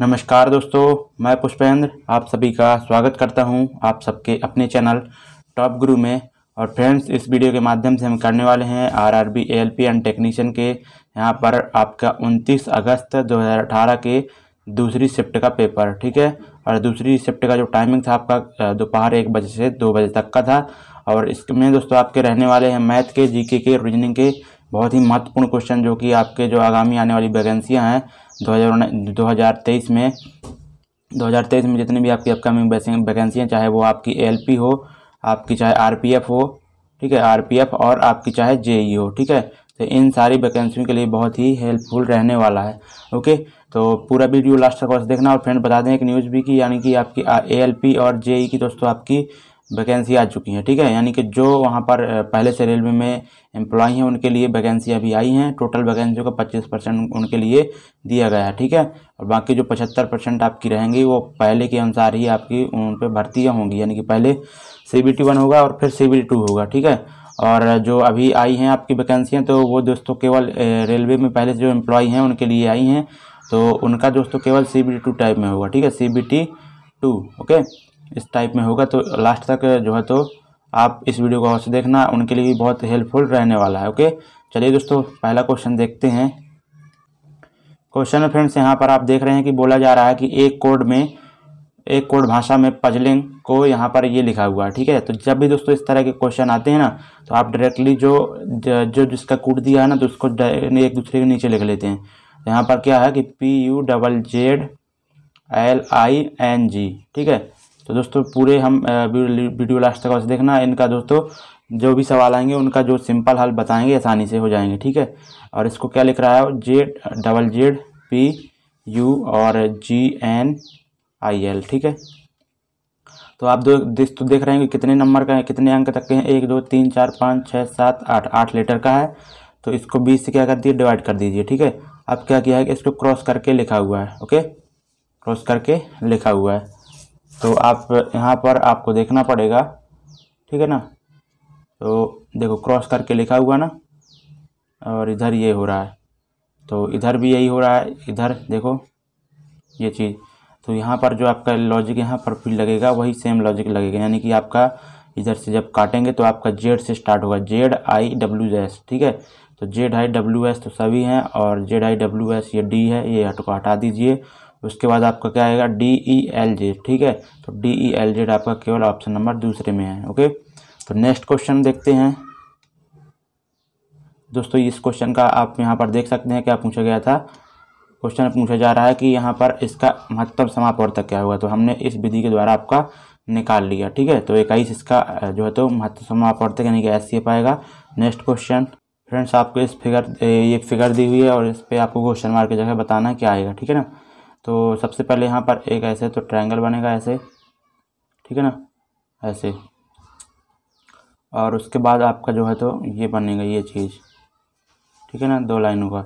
नमस्कार दोस्तों मैं पुष्पेंद्र आप सभी का स्वागत करता हूं आप सबके अपने चैनल टॉप गुरु में और फ्रेंड्स इस वीडियो के माध्यम से हम करने वाले हैं आरआरबी एएलपी एंड टेक्नीशियन के यहां पर आपका 29 अगस्त 2018 के दूसरी शिफ्ट का पेपर ठीक है और दूसरी शिफ्ट का जो टाइमिंग था आपका दोपहर एक बजे से दो बजे तक का था और इसमें दोस्तों आपके रहने वाले हैं मैथ के जी के रीजनिंग के बहुत ही महत्वपूर्ण क्वेश्चन जो कि आपके जो आगामी आने वाली वैकेंसियाँ हैं दो दो हज़ार तेईस में 2023 में जितनी भी आपकी अपकमिंग वैकेंसियाँ चाहे वो आपकी एल हो आपकी चाहे आर हो ठीक है आर और आपकी चाहे जे e e हो ठीक है तो इन सारी वैकेंसियों के लिए बहुत ही हेल्पफुल रहने वाला है ओके तो पूरा वीडियो लास्ट तक वर्ष देखना और फ्रेंड बता दें एक न्यूज़ भी कि यानी कि आपकी ए और जे e की दोस्तों आपकी वैकेंसी आ चुकी हैं ठीक है यानी कि जो वहाँ पर पहले से रेलवे में एम्प्लॉय हैं उनके लिए वैकेंसी अभी आई हैं टोटल वैकेंसियों का पच्चीस परसेंट उनके लिए दिया गया है ठीक है और बाकी जो पचहत्तर परसेंट आपकी रहेंगी वो पहले के अनुसार ही आपकी उन पर भर्तियाँ होंगी यानी कि पहले सी बी टी वन होगा और फिर सी बी टी टू होगा ठीक है और जो अभी आई हैं आपकी वैकेंसियाँ तो वो दोस्तों केवल रेलवे में पहले से जो एम्प्लॉय हैं उनके लिए आई हैं तो उनका दोस्तों केवल C B T two type में होगा ठीक है C B T two okay इस टाइप में होगा तो लास्ट तक जो है तो आप इस वीडियो को अवश्य देखना उनके लिए भी बहुत हेल्पफुल रहने वाला है ओके चलिए दोस्तों पहला क्वेश्चन देखते हैं क्वेश्चन में फ्रेंड्स यहाँ पर आप देख रहे हैं कि बोला जा रहा है कि एक कोड में एक कोड भाषा में पजलिंग को यहाँ पर ये लिखा हुआ है ठीक है तो जब भी दोस्तों इस तरह के क्वेश्चन आते हैं ना तो आप डायरेक्टली जो जो जिसका कोड दिया है ना तो उसको एक दूसरे के नीचे लिख लेते हैं यहाँ पर क्या है कि P U double Z L I N G ठीक है तो दोस्तों पूरे हम वीडियो लास्ट तक वैसे देखना इनका दोस्तों जो भी सवाल आएंगे उनका जो सिंपल हल बताएंगे आसानी से हो जाएंगे ठीक है और इसको क्या लिख रहा है Z double Z P U और जी एन आई एल ठीक है तो आप दो देख देख रहे हैं कि कितने नंबर का है कितने अंक तक के हैं एक दो तीन चार पाँच छः सात आठ आठ लेटर का है तो इसको बीस से क्या कर दिए डिवाइड कर दीजिए ठीक है अब क्या किया है कि इसको क्रॉस करके लिखा हुआ है ओके क्रॉस करके लिखा हुआ है तो आप यहाँ पर आपको देखना पड़ेगा ठीक है ना तो देखो क्रॉस करके लिखा हुआ ना और इधर ये हो रहा है तो इधर भी यही हो रहा है इधर देखो ये चीज़ तो यहाँ पर जो आपका लॉजिक यहाँ पर फिर लगेगा वही सेम लॉजिक लगेगा यानी कि आपका इधर से जब काटेंगे तो आपका जेड से स्टार्ट होगा जेड आई डब्ल्यू एस ठीक है तो जेड आई डब्ल्यू एस तो सभी हैं और जेड आई डब्ल्यू एस ये डी है ये को हटा दीजिए उसके बाद आपका क्या आएगा डी ई एल जे ठीक है तो डी ई एल जेड आपका केवल ऑप्शन नंबर दूसरे में है ओके तो नेक्स्ट क्वेश्चन देखते हैं दोस्तों इस क्वेश्चन का आप यहाँ पर देख सकते हैं क्या पूछा गया था क्वेश्चन पूछा जा रहा है कि यहाँ पर इसका महत्तम समापवर्तक क्या होगा तो हमने इस विधि के द्वारा आपका निकाल लिया ठीक है तो इक्कीस इसका जो है तो महत्व समापवर्तक यानी कि एस सी पाएगा नेक्स्ट क्वेश्चन फ्रेंड्स आपको इस फिगर ये फिगर दी हुई है और इस पर आपको क्वेश्चन मार्क की जगह बताना क्या आएगा ठीक है ना तो सबसे पहले यहाँ पर एक ऐसे तो ट्रायंगल बनेगा ऐसे ठीक है ना ऐसे और उसके बाद आपका जो है तो ये बनेगा ये चीज़ ठीक है ना दो लाइनों का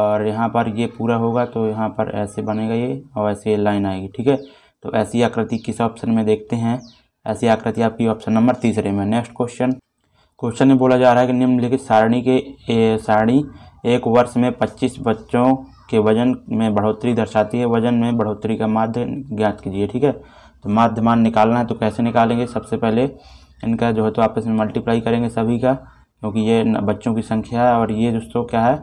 और यहाँ पर ये पूरा होगा तो यहाँ पर ऐसे बनेगा ये और ऐसे ये लाइन आएगी ठीक है तो ऐसी आकृति किस ऑप्शन में देखते हैं ऐसी आकृति आपकी ऑप्शन नंबर तीसरे में नेक्स्ट क्वेश्चन क्वेश्चन में बोला जा रहा है कि निम्नलिखित सारणी के सारणी एक वर्ष में पच्चीस बच्चों के वजन में बढ़ोतरी दर्शाती है वजन में बढ़ोतरी का माध्य ज्ञात कीजिए ठीक है तो माध्यमान निकालना है तो कैसे निकालेंगे सबसे पहले इनका जो है तो आपस में मल्टीप्लाई करेंगे सभी का क्योंकि ये बच्चों की संख्या है और ये दोस्तों क्या है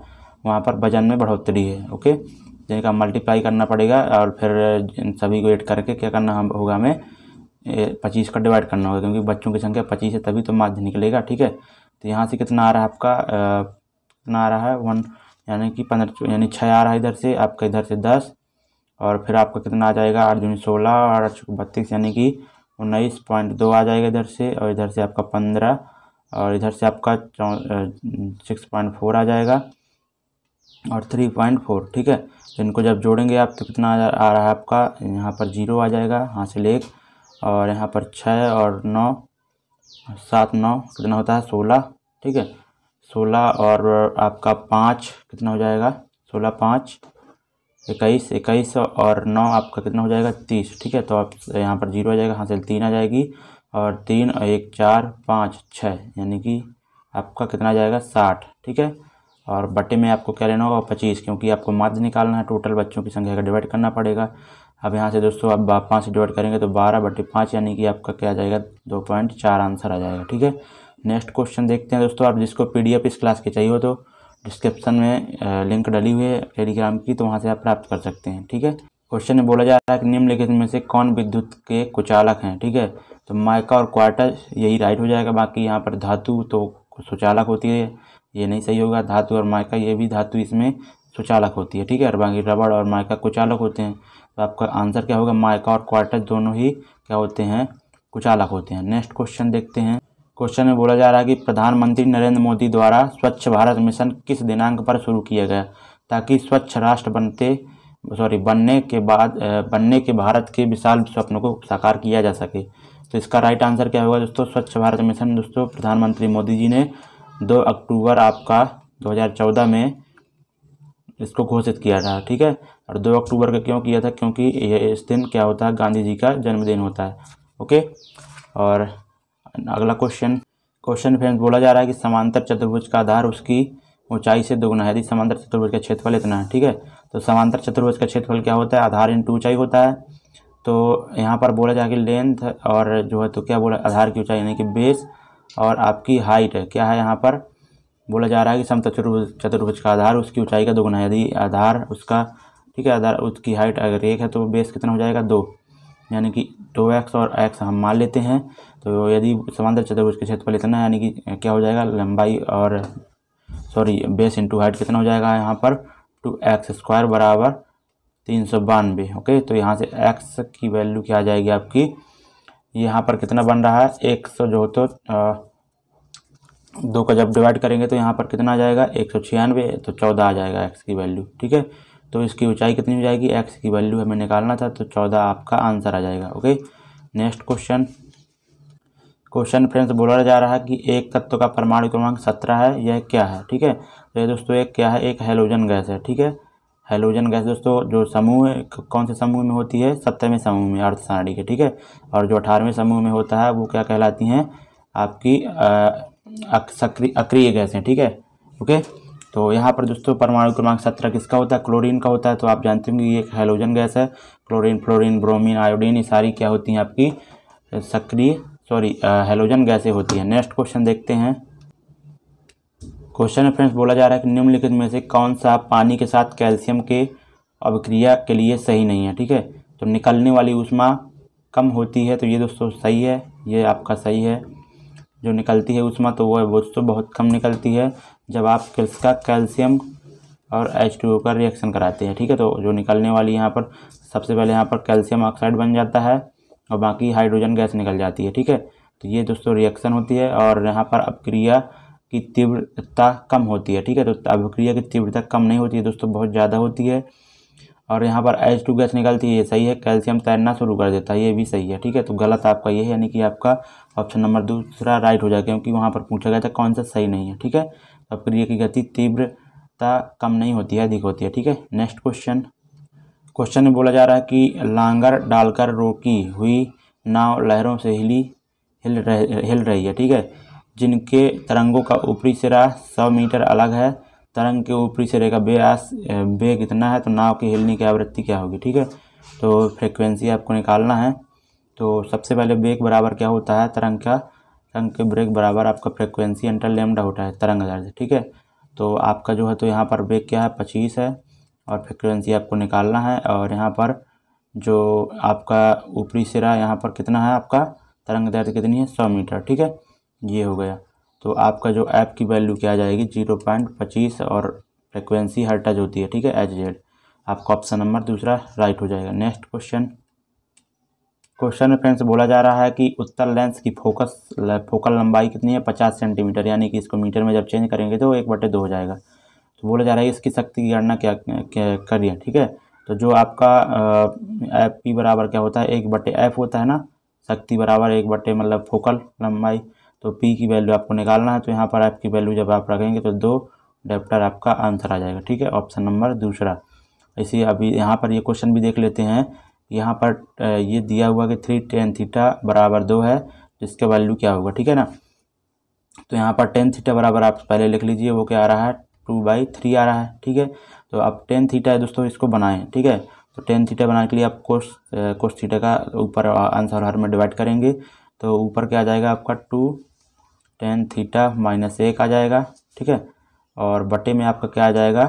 वहाँ पर वजन में बढ़ोतरी है ओके जिनका मल्टीप्लाई करना पड़ेगा और फिर इन सभी को एड करके क्या करना होगा हमें पच्चीस का डिवाइड करना होगा क्योंकि बच्चों की संख्या पच्चीस है तभी तो माध्य निकलेगा ठीक है तो यहाँ से कितना आ रहा है आपका कितना आ रहा है वन यानी कि पंद्रह यानी छः आ रहा है इधर से आपका इधर से दस और फिर आपका कितना आ जाएगा आठ दूनी सोलह और आठ बत्तीस यानी कि उन्नीस पॉइंट दो आ जाएगा इधर से और इधर से आपका पंद्रह और इधर से आपका सिक्स पॉइंट फोर आ जाएगा और थ्री पॉइंट फोर ठीक है तो इनको जब जोड़ेंगे आप तो कितना आ रहा है आपका यहाँ पर जीरो आ जाएगा हाँ से एक और यहाँ पर छः और नौ सात नौ कितना होता है सोलह ठीक है सोलह और आपका पाँच कितना हो जाएगा सोलह पाँच इक्कीस इक्कीस और नौ आपका कितना हो जाएगा तीस ठीक है तो आप यहाँ पर जीरो आ जाएगा हाँ से तीन आ जाएगी और तीन और एक चार पाँच छः यानी कि आपका कितना आ जाएगा साठ ठीक है और बटे में आपको क्या लेना होगा पच्चीस क्योंकि आपको माध्य निकालना है टोटल बच्चों की संख्या का डिवाइड करना पड़ेगा अब यहाँ से दोस्तों आप पाँच से डिवाइड करेंगे तो बारह बटे पाँच यानी कि आपका क्या आ जाएगा दो पॉइंट चार आंसर आ जाएगा ठीक है नेक्स्ट क्वेश्चन देखते हैं दोस्तों आप जिसको पीडीएफ इस क्लास की चाहिए हो तो डिस्क्रिप्शन में लिंक डली हुई है टेलीग्राम की तो वहाँ से आप प्राप्त कर सकते हैं ठीक है क्वेश्चन में बोला जा रहा है कि निम्नलिखित में से कौन विद्युत के कुचालक हैं ठीक है तो माइका और क्वार्टर यही राइट हो जाएगा बाकी यहाँ पर धातु तो सुचालक होती है ये नहीं सही होगा धातु और माइका ये भी धातु इसमें सुचालक होती है ठीक है और बाकी रबड़ और माइका कुचालक होते हैं तो आपका आंसर क्या होगा माइका और क्वार्टर दोनों ही क्या होते हैं कुचालक होते हैं नेक्स्ट क्वेश्चन देखते हैं क्वेश्चन में बोला जा रहा है कि प्रधानमंत्री नरेंद्र मोदी द्वारा स्वच्छ भारत मिशन किस दिनांक पर शुरू किया गया ताकि स्वच्छ राष्ट्र बनते सॉरी बनने के बाद बनने के भारत के विशाल स्वप्नों को साकार किया जा सके तो इसका राइट आंसर क्या होगा दोस्तों स्वच्छ भारत मिशन दोस्तों प्रधानमंत्री मोदी जी ने दो अक्टूबर आपका दो में इसको घोषित किया था ठीक है और दो अक्टूबर का क्यों किया था क्योंकि इस दिन क्या होता है गांधी जी का जन्मदिन होता है ओके और अगला क्वेश्चन क्वेश्चन फिर बोला जा रहा है कि समांतर चतुर्भुज का आधार उसकी ऊंचाई से दोगुना है यदि समांतर चतुर्भुज का क्षेत्रफल इतना है ठीक है तो समांतर चतुर्भुज का क्षेत्रफल क्या होता है आधार इंटू ऊंचाई होता है तो यहाँ पर बोला जाए कि लेंथ और जो है तो क्या बोला आधार की ऊंचाई यानी कि बेस और आपकी हाइट है क्या है यहाँ पर बोला जा रहा है कि समत चतुर्भुज चतुर्भुज का आधार उसकी ऊंचाई का दोगुना है यदि आधार उसका ठीक है आधार उसकी हाइट अगर एक है तो बेस कितना हो जाएगा दो यानी कि टू एक्स और एक्स हम मान लेते हैं तो यदि समांतर चतुर्भुज के क्षेत्रफल इतना यानी कि क्या हो जाएगा लंबाई और सॉरी बेस इंटू हाइट कितना हो जाएगा यहाँ पर टू एक्स स्क्वायर बराबर तीन सौ बानवे ओके तो यहाँ से एक्स की वैल्यू क्या आ जाएगी आपकी यहाँ पर कितना बन रहा है एक सौ जो तो दो का जब डिवाइड करेंगे तो यहाँ पर कितना आ जाएगा एक सौ छियानवे तो चौदह आ जाएगा एक्स की वैल्यू ठीक है तो इसकी ऊंचाई कितनी हो जाएगी एक्स की वैल्यू हमें निकालना था तो चौदह आपका आंसर आ जाएगा okay next question question friends बोला जा रहा है कि एक तत्व का परमाणु क्रमांक सत्रह है यह क्या है ठीक है तो ये दोस्तों एक क्या है एक हेलोजन गैस है ठीक है हेलोजन गैस दोस्तों जो समूह कौन से समूह में होती है सत्रहवें समूह में अर्थ सारणी के ठीक है और जो अठारहवें समूह में होता है वो क्या कहलाती हैं आपकी अक्रिय गैसें ठीक है ओके तो यहाँ पर दोस्तों परमाणु क्रमांक सत्रह किसका होता है क्लोरीन का होता है तो आप जानते होंगे ये एक हेलोजन गैस है क्लोरीन फ्लोरीन ब्रोमीन आयोडीन ये सारी क्या होती हैं आपकी सक्रिय सॉरी हेलोजन गैसें होती हैं नेक्स्ट क्वेश्चन देखते हैं क्वेश्चन फ्रेंड्स बोला जा रहा है कि निम्नलिखित में से कौन सा पानी के साथ कैल्शियम के अभिक्रिया के लिए सही नहीं है ठीक है तो निकलने वाली उष्मा कम होती है तो ये दोस्तों सही है ये आपका सही है जो निकलती है उष्मा तो वो दोस्तों बहुत कम निकलती है जब आप इसका कैल्शियम और एच टू ओ का रिएक्शन कराते हैं ठीक है तो जो निकलने वाली यहाँ पर सबसे पहले यहाँ पर कैल्शियम ऑक्साइड बन जाता है और बाकी हाइड्रोजन गैस निकल जाती है ठीक है तो ये दोस्तों रिएक्शन होती है और यहाँ पर अपक्रिया की तीव्रता कम होती है ठीक है तो अपक्रिया की तीव्रता कम नहीं होती है दोस्तों बहुत ज़्यादा होती है और यहाँ पर एच टू गैस निकलती है ये सही है कैल्शियम तैरना शुरू कर देता है ये भी सही है ठीक है तो गलत आपका ये है यानी कि आपका ऑप्शन नंबर दूसरा राइट हो जाएगा क्योंकि वहाँ पर पूछा गया था कौन सा सही नहीं है ठीक है अपक्रिया की गति तीव्रता कम नहीं होती है अधिक होती है ठीक है नेक्स्ट क्वेश्चन क्वेश्चन में बोला जा रहा है कि लांगर डालकर रोकी हुई नाव लहरों से हिली हिल रह हिल रही है ठीक है जिनके तरंगों का ऊपरी सिरा सौ मीटर अलग है तरंग के ऊपरी सिरे का आस बे कितना है तो नाव के हिलने की आवृत्ति क्या होगी ठीक है तो फ्रिक्वेंसी आपको निकालना है तो सबसे पहले बेग बराबर क्या होता है तरंग का तरंग के ब्रेक बराबर आपका फ्रिक्वेंसी अंटर लेमडा होता है तरंग दर्ज ठीक है तो आपका जो है तो यहाँ पर ब्रेक क्या है पच्चीस है और फ्रिक्वेंसी आपको निकालना है और यहाँ पर जो आपका ऊपरी सिरा यहाँ पर कितना है आपका तरंग दर्द कितनी है सौ मीटर ठीक है ये हो गया तो आपका जो ऐप की वैल्यू क्या आ जाएगी जीरो पॉइंट पच्चीस और फ्रिक्वेंसी हर टच होती है ठीक है एच जेड आपका ऑप्शन नंबर दूसरा राइट हो जाएगा नेक्स्ट क्वेश्चन क्वेश्चन में फ्रेंड्स बोला जा रहा है कि उत्तर लेंस की फोकस फोकल लंबाई कितनी है पचास सेंटीमीटर यानी कि इसको मीटर में जब चेंज करेंगे तो एक बटे दो हो जाएगा तो बोला जा रहा है इसकी शक्ति की गणना क्या, क्या करिए ठीक है तो जो आपका एफ पी बराबर क्या होता है एक बटे एफ होता है ना शक्ति बराबर एक बटे मतलब फोकल लंबाई तो पी की वैल्यू आपको निकालना है तो यहाँ पर एफ़ की वैल्यू जब आप रखेंगे तो दो डेप्टर आपका आंसर आ जाएगा ठीक है ऑप्शन नंबर दूसरा इसी अभी यहाँ पर ये क्वेश्चन भी देख लेते हैं यहाँ पर ये दिया हुआ कि थ्री टेन थीटा बराबर दो है जिसका वैल्यू क्या होगा ठीक है ना तो यहाँ पर टेन थीटा बराबर आप पहले लिख लीजिए वो क्या आ रहा है टू बाई थ्री आ रहा है ठीक है तो आप टेन थीटा है दोस्तों इसको बनाएं ठीक है तो टेन थीटा बनाने के लिए आप कोस कोस थीटा का ऊपर आंसर हर में डिवाइड करेंगे तो ऊपर क्या आ जाएगा आपका टू टेन थीटा माइनस एक आ जाएगा ठीक है और बटे में आपका क्या आ जाएगा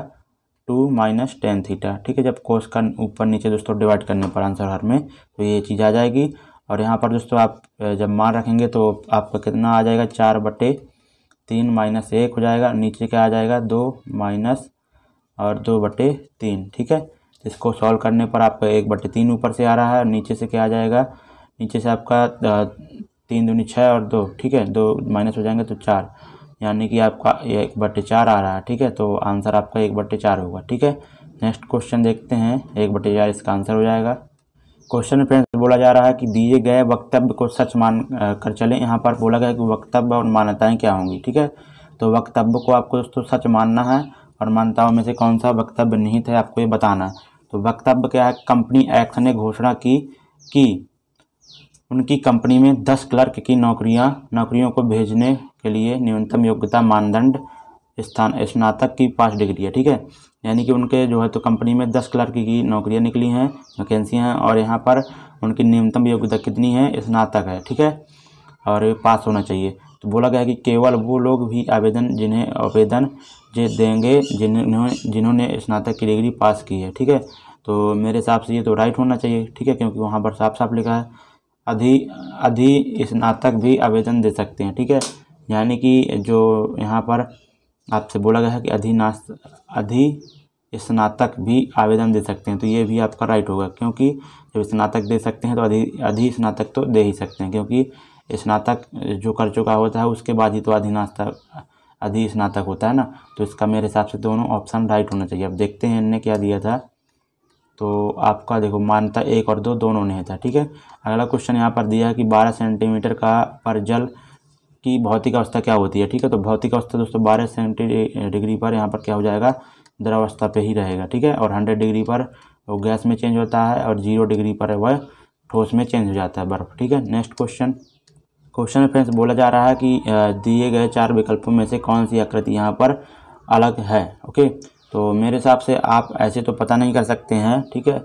टू माइनस टेन थीटा ठीक है जब कोस का ऊपर नीचे दोस्तों डिवाइड करने पर आंसर हर में तो ये चीज़ आ जाएगी और यहाँ पर दोस्तों आप जब मान रखेंगे तो आपका कितना आ जाएगा चार बटे तीन माइनस एक हो जाएगा नीचे क्या आ जाएगा दो माइनस और दो बटे तीन ठीक है इसको सॉल्व करने पर आपका एक बटे तीन ऊपर से आ रहा है और नीचे से क्या आ जाएगा नीचे से आपका तीन दूनी छः और दो ठीक है दो माइनस हो जाएंगे तो चार यानी कि आपका एक बट्टे चार आ रहा है ठीक है तो आंसर आपका एक बट्टे चार होगा ठीक है नेक्स्ट क्वेश्चन देखते हैं एक बट्टे चार इसका आंसर हो जाएगा क्वेश्चन में फ्रेंड्स बोला जा रहा है कि दिए गए वक्तव्य को सच मान कर चलें यहाँ पर बोला गया कि वक्तव्य और मान्यताएँ क्या होंगी ठीक है तो वक्तव्य को आपको दोस्तों सच मानना है और मान्यताओं में से कौन सा वक्तव्य नहीं था आपको ये बताना है तो वक्तव्य क्या है कंपनी एक्स ने घोषणा की कि उनकी कंपनी में दस क्लर्क की नौकरियाँ नौकरियों को भेजने के लिए न्यूनतम योग्यता मानदंड स्थान स्नातक की पाँच डिग्री है ठीक है यानी कि उनके जो है तो कंपनी में दस क्लर्क की नौकरियां निकली हैं वैकेंसियाँ हैं और यहाँ पर उनकी न्यूनतम योग्यता कितनी है स्नातक है ठीक है और पास होना चाहिए तो बोला गया कि केवल वो लोग भी आवेदन जिन्हें आवेदन जे देंगे जिन्होंने जिन्होंने स्नातक की डिग्री पास की है ठीक है तो मेरे हिसाब से ये तो राइट होना चाहिए ठीक है क्योंकि वहाँ पर साफ साफ लिखा है अधि अधि स्नातक भी आवेदन दे सकते हैं ठीक है यानी कि जो यहाँ पर आपसे बोला गया है कि अधिनाश अधि स्नातक भी आवेदन दे सकते हैं तो ये भी आपका राइट होगा क्योंकि जब स्नातक दे सकते हैं तो अधि अधि स्नातक तो दे ही सकते हैं क्योंकि स्नातक जो कर चुका होता है उसके बाद ही तो अधिनास्ता अधि स्नातक होता है ना तो इसका मेरे हिसाब से दोनों ऑप्शन राइट होना चाहिए अब देखते हैं इनने क्या दिया था तो आपका देखो मान्यता एक और दो दोनों ने था ठीक है अगला क्वेश्चन यहाँ पर दिया है कि बारह सेंटीमीटर का पर जल की भौतिक अवस्था क्या होती है ठीक है तो भौतिक अवस्था दोस्तों बारह सेंटी डिग्री पर यहाँ पर क्या हो जाएगा द्रवावस्था पे ही रहेगा ठीक है और हंड्रेड डिग्री पर वो गैस में चेंज होता है और जीरो डिग्री पर वह ठोस में चेंज हो जाता है बर्फ़ ठीक है नेक्स्ट क्वेश्चन क्वेश्चन फ्रेंड्स बोला जा रहा है कि दिए गए चार विकल्पों में से कौन सी आकृति यहाँ पर अलग है ओके तो मेरे हिसाब से आप ऐसे तो पता नहीं कर सकते हैं ठीक है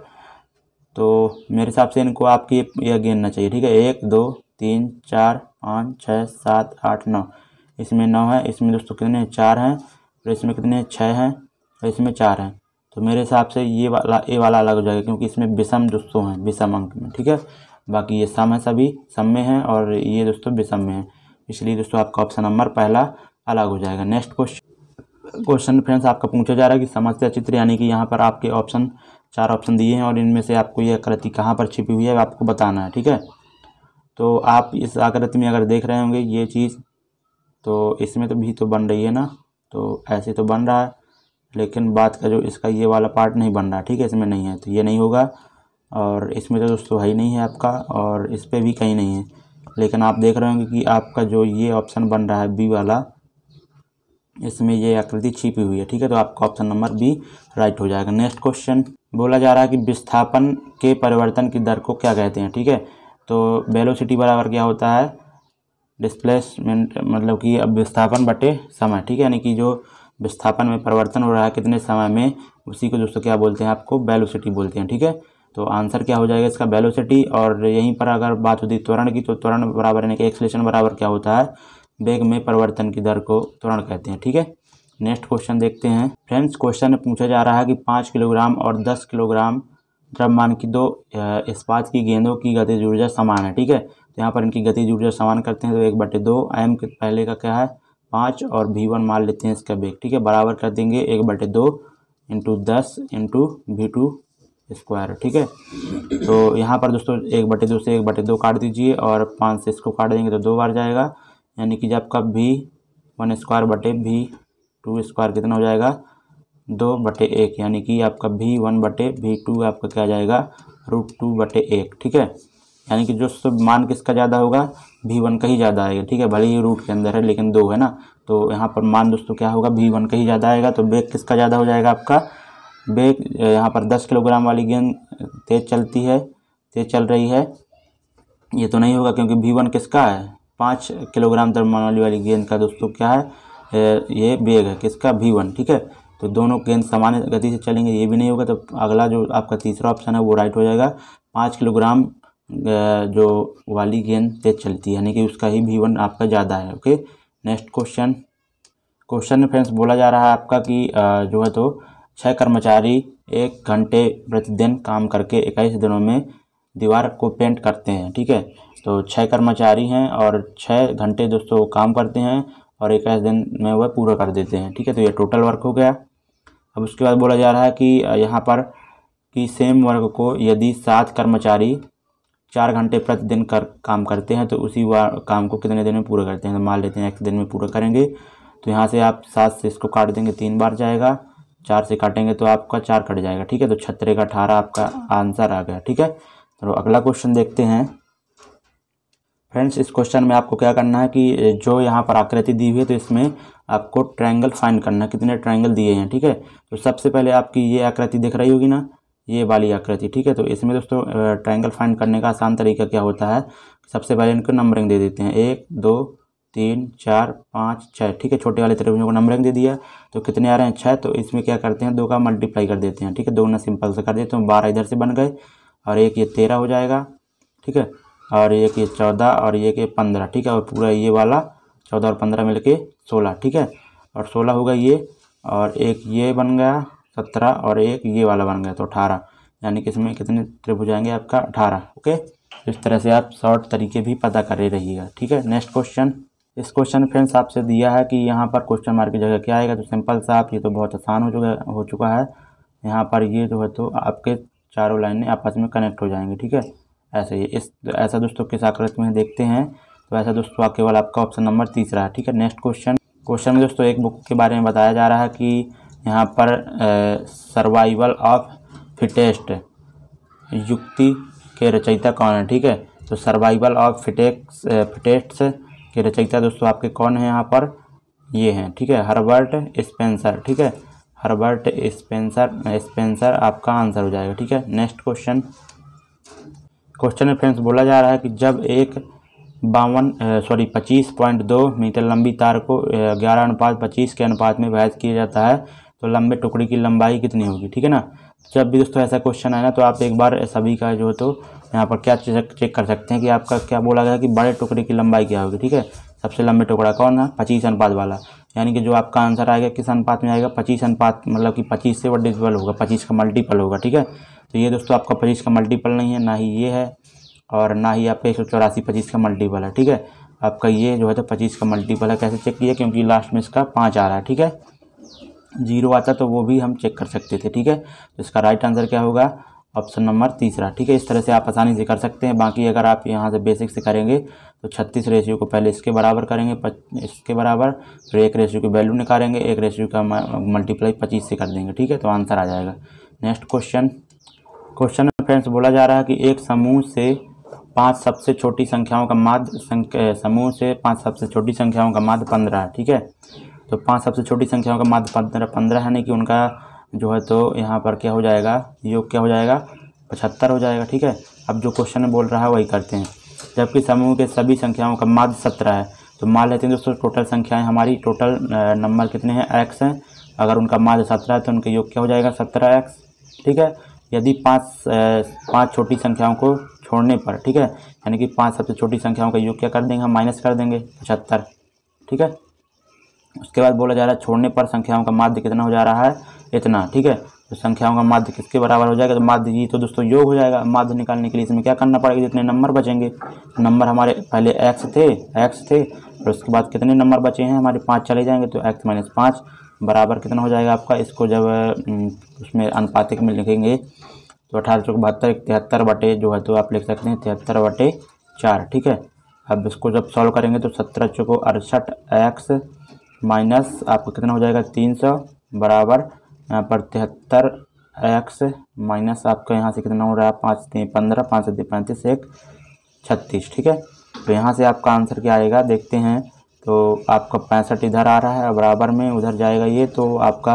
तो मेरे हिसाब से इनको आपकी यह गिनना चाहिए ठीक है एक दो तीन चार पाँच छः सात आठ नौ इसमें नौ है इसमें दोस्तों कितने चार हैं और इसमें कितने छः हैं और इसमें चार हैं तो मेरे हिसाब से ये वाला ए वाला अलग हो जाएगा क्योंकि इसमें विषम दोस्तों हैं विषम अंक में ठीक है बाकी ये सम है सभी सम में है और ये दोस्तों विषम में है इसलिए दोस्तों आपका ऑप्शन नंबर पहला अलग हो जाएगा नेक्स्ट क्वेश्चन क्वेश्चन फ्रेंड्स आपका पूछा जा रहा है कि समस्या चित्र यानी कि यहाँ पर आपके ऑप्शन चार ऑप्शन दिए हैं और इनमें से आपको यह कृति कहाँ पर छिपी हुई है आपको बताना है ठीक है तो आप इस आकृति में अगर देख रहे होंगे ये चीज़ तो इसमें तो भी तो बन रही है ना तो ऐसे तो बन रहा है लेकिन बात का जो इसका ये वाला पार्ट नहीं बन रहा ठीक है इसमें नहीं है तो ये नहीं होगा और इसमें तो दोस्तों है ही नहीं है आपका और इस पर भी कहीं नहीं है लेकिन आप देख रहे होंगे कि आपका जो ये ऑप्शन बन रहा है बी वाला इसमें ये आकृति छिपी हुई है ठीक है तो आपका ऑप्शन नंबर बी राइट हो जाएगा नेक्स्ट क्वेश्चन बोला जा रहा है कि विस्थापन के परिवर्तन की दर को क्या कहते हैं ठीक है तो वेलोसिटी बराबर क्या होता है डिस्प्लेसमेंट मतलब कि अब विस्थापन बटे समय ठीक है यानी कि जो विस्थापन में परिवर्तन हो रहा है कितने समय में उसी को दोस्तों क्या बोलते हैं आपको वेलोसिटी बोलते हैं ठीक है तो आंसर क्या हो जाएगा इसका वेलोसिटी और यहीं पर अगर बात होती त्वरण की तो त्वरण बराबर यानी कि एक्सलेशन बराबर क्या होता है बेग में परिवर्तन की दर को त्वरण कहते हैं ठीक है नेक्स्ट क्वेश्चन देखते हैं फ्रेंड्स क्वेश्चन में पूछा जा रहा है कि पाँच किलोग्राम और दस किलोग्राम द्रव्यमान की दो इस्पात की गेंदों की गतिज ऊर्जा समान है ठीक है तो यहाँ पर इनकी गतिज ऊर्जा समान करते हैं तो एक बटे दो एम पहले का क्या है पाँच और भी वन मान लेते हैं इसका बेग ठीक है बराबर कर देंगे एक बटे दो इंटू दस इंटू भी टू स्क्वायर ठीक है तो यहाँ पर दोस्तों एक बटे दो से एक बटे दो काट दीजिए और पाँच से इसको काट देंगे तो दो बार जाएगा यानी कि जब कब भी वन स्क्वायर बटे भी टू स्क्वायर कितना हो जाएगा दो बटे एक यानी कि आपका भी वन बटे भी टू आपका क्या जाएगा रूट टू बटे एक ठीक है यानी कि जो सब मान किसका ज़्यादा होगा भी वन का ही ज़्यादा आएगा ठीक है भले ही रूट के अंदर है लेकिन दो है ना तो यहाँ पर मान दोस्तों क्या होगा भी वन का ही ज़्यादा आएगा तो बेग किसका ज़्यादा हो जाएगा आपका बेग यहाँ पर दस किलोग्राम वाली गेंद तेज चलती है तेज चल रही है ये तो नहीं होगा क्योंकि भी वन किसका है पाँच किलोग्राम दर वाली वाली गेंद का दोस्तों क्या है ये बेग है किसका भी वन ठीक है तो दोनों गेंद सामान्य गति से चलेंगे ये भी नहीं होगा तो अगला जो आपका तीसरा ऑप्शन है वो राइट हो जाएगा पाँच किलोग्राम जो वाली गेंद तेज चलती है यानी कि उसका ही भी आपका ज़्यादा है ओके नेक्स्ट क्वेश्चन क्वेश्चन में फ्रेंड्स बोला जा रहा है आपका कि जो है तो छः कर्मचारी एक घंटे प्रतिदिन काम करके इक्कीस दिनों में दीवार को पेंट करते हैं ठीक है तो छः कर्मचारी हैं और छः घंटे दोस्तों काम करते हैं और इक्कीस दिन में वह पूरा कर देते हैं ठीक है तो ये टोटल वर्क हो गया अब उसके बाद बोला जा रहा है कि यहाँ पर कि सेम वर्ग को यदि सात कर्मचारी चार घंटे प्रतिदिन कर काम करते हैं तो उसी काम को कितने दिन में पूरा करते हैं तो मान लेते हैं एक दिन में पूरा करेंगे तो यहाँ से आप सात से इसको काट देंगे तीन बार जाएगा चार से काटेंगे तो आपका चार कट जाएगा ठीक है तो छत्तर का अठारह आपका हाँ। आंसर आ गया ठीक है तो अगला क्वेश्चन देखते हैं फ्रेंड्स इस क्वेश्चन में आपको क्या करना है कि जो यहाँ पर आकृति दी हुई है तो इसमें आपको ट्रायंगल फाइंड करना है कितने ट्रायंगल दिए हैं ठीक है तो सबसे पहले आपकी ये आकृति दिख रही होगी ना ये वाली आकृति ठीक है तो इसमें दोस्तों ट्रायंगल फाइंड करने का आसान तरीका क्या होता है सबसे पहले इनको नंबरिंग दे देते हैं एक दो तीन चार पाँच छः ठीक है छोटे वाले त्रिभुजों को नंबरिंग दे दिया तो कितने आ रहे हैं छः तो इसमें क्या करते हैं दो का मल्टीप्लाई कर देते हैं ठीक है दो ना सिंपल से कर देते हैं तो बारह इधर से बन गए और एक ये तेरह हो जाएगा ठीक है और ये चौदह और ये के पंद्रह ठीक है और पूरा ये वाला चौदह और पंद्रह मिल के सोलह ठीक है और सोलह होगा ये और एक ये बन गया सत्रह और एक ये वाला बन गया तो अठारह यानी कि इसमें कितने त्रिभुज आएंगे आपका अठारह ओके तो इस तरह से आप शॉर्ट तरीके भी पता करे रहिएगा ठीक है नेक्स्ट क्वेश्चन इस क्वेश्चन फ्रेंड्स आपसे दिया है कि यहाँ पर क्वेश्चन मार्क की जगह क्या आएगा तो सिंपल सा आप ये तो बहुत आसान हो चुका हो चुका है यहाँ पर ये जो है तो आपके चारों लाइनें आपस में कनेक्ट हो जाएंगे ठीक है ऐसे ही इस ऐसा दोस्तों किस आकृति में देखते हैं तो ऐसा दोस्तों केवल आपका ऑप्शन नंबर तीसरा है ठीक है नेक्स्ट क्वेश्चन क्वेश्चन में दोस्तों एक बुक के बारे में बताया जा रहा है कि यहाँ पर सर्वाइवल ऑफ फिटेस्ट युक्ति के रचयिता कौन है ठीक है तो सर्वाइवल ऑफ फिटेक्स फिटेस्ट के रचयिता दोस्तों आपके कौन है यहाँ पर ये हैं ठीक है हर्बर्ट स्पेंसर ठीक है हर्बर्ट स्पेंसर स्पेंसर आपका आंसर हो जाएगा ठीक है नेक्स्ट क्वेश्चन क्वेश्चन में फ्रेंड्स बोला जा रहा है कि जब एक बावन सॉरी पच्चीस पॉइंट दो मीटर लंबी तार को ग्यारह अनुपात पच्चीस के अनुपात में विभाजित किया जाता है तो लंबे टुकड़ी की लंबाई कितनी होगी ठीक है ना जब भी दोस्तों ऐसा क्वेश्चन आए ना तो आप एक बार सभी का जो तो यहाँ पर क्या चेक कर सकते हैं कि आपका क्या बोला गया कि बड़े टुकड़े की लंबाई क्या होगी ठीक है सबसे लंबे टुकड़ा कौन है पच्चीस अनुपात वाला यानी कि जो आपका आंसर आएगा किस अनुपात में आएगा पच्चीस अनुपात मतलब कि पच्चीस से वो डिजिबल होगा पच्चीस का मल्टीपल होगा ठीक है तो ये दोस्तों आपका पच्चीस का मल्टीपल नहीं है ना ही ये है और ना ही आपका एक सौ चौरासी पच्चीस का मल्टीपल है ठीक है आपका ये जो है तो पच्चीस का मल्टीपल है कैसे चेक किया क्योंकि लास्ट में इसका पाँच आ रहा है ठीक है जीरो आता तो वो भी हम चेक कर सकते थे ठीक है तो इसका राइट आंसर क्या होगा ऑप्शन नंबर तीसरा ठीक है इस तरह से आप आसानी से कर सकते हैं बाकी अगर आप यहाँ से बेसिक से करेंगे तो छत्तीस रेशियो को पहले इसके बराबर करेंगे इसके बराबर फिर एक रेशियो की वैल्यू निकालेंगे एक रेशियो का मल्टीप्लाई पच्चीस से कर देंगे ठीक है तो आंसर आ जाएगा नेक्स्ट क्वेश्चन क्वेश्चन में फ्रेंड्स बोला जा रहा है कि एक समूह से पांच सबसे छोटी संख्याओं का माध्य समूह से पांच सबसे छोटी संख्याओं का माध्य पंद्रह है ठीक है तो पांच सबसे छोटी संख्याओं का माध्य पंद्रह पंद्रह यानी कि उनका जो है तो यहाँ पर क्या हो जाएगा योग क्या हो जाएगा पचहत्तर हो जाएगा ठीक है अब जो क्वेश्चन बोल रहा है वही करते हैं जबकि समूह के सभी संख्याओं का माध्य सत्रह है तो मान लेते हैं दोस्तों टोटल संख्याएं हमारी टोटल नंबर कितने हैं एक्स हैं अगर उनका माध्य सत्रह है तो उनके योग क्या हो जाएगा सत्रह एक्स ठीक है यदि पाँच पाँच छोटी संख्याओं को छोड़ने पर ठीक है यानी कि पाँच सबसे छोटी संख्याओं का योग क्या कर देंगे हम माइनस कर देंगे पचहत्तर ठीक है उसके बाद बोला जा रहा है छोड़ने पर संख्याओं का माध्य कितना हो जा रहा है इतना ठीक है तो संख्याओं का माध्य किसके बराबर हो जाएगा तो माध्य जी तो दोस्तों योग हो जाएगा माध्य निकालने के लिए इसमें क्या करना पड़ेगा जितने नंबर बचेंगे नंबर हमारे पहले एक्स थे एक्स थे और उसके बाद कितने नंबर बचे हैं हमारे पाँच चले जाएंगे तो एक्स माइनस पाँच बराबर कितना हो जाएगा आपका इसको जब उसमें अनुपातिक में लिखेंगे तो अठारह सौ बहत्तर तिहत्तर बटे जो है तो आप लिख सकते हैं तिहत्तर बटे चार ठीक है अब इसको जब सॉल्व करेंगे तो सत्रह चौको अड़सठ एक्स माइनस आपका कितना हो जाएगा तीन सौ बराबर यहाँ पर तिहत्तर एक्स माइनस आपका यहाँ से कितना हो रहा है पाँच तीन पंद्रह पाँच सत्ती पैंतीस एक छत्तीस ठीक है तो यहाँ से आपका आंसर क्या आएगा देखते हैं तो आपका पैंसठ इधर आ रहा है बराबर में उधर जाएगा ये तो आपका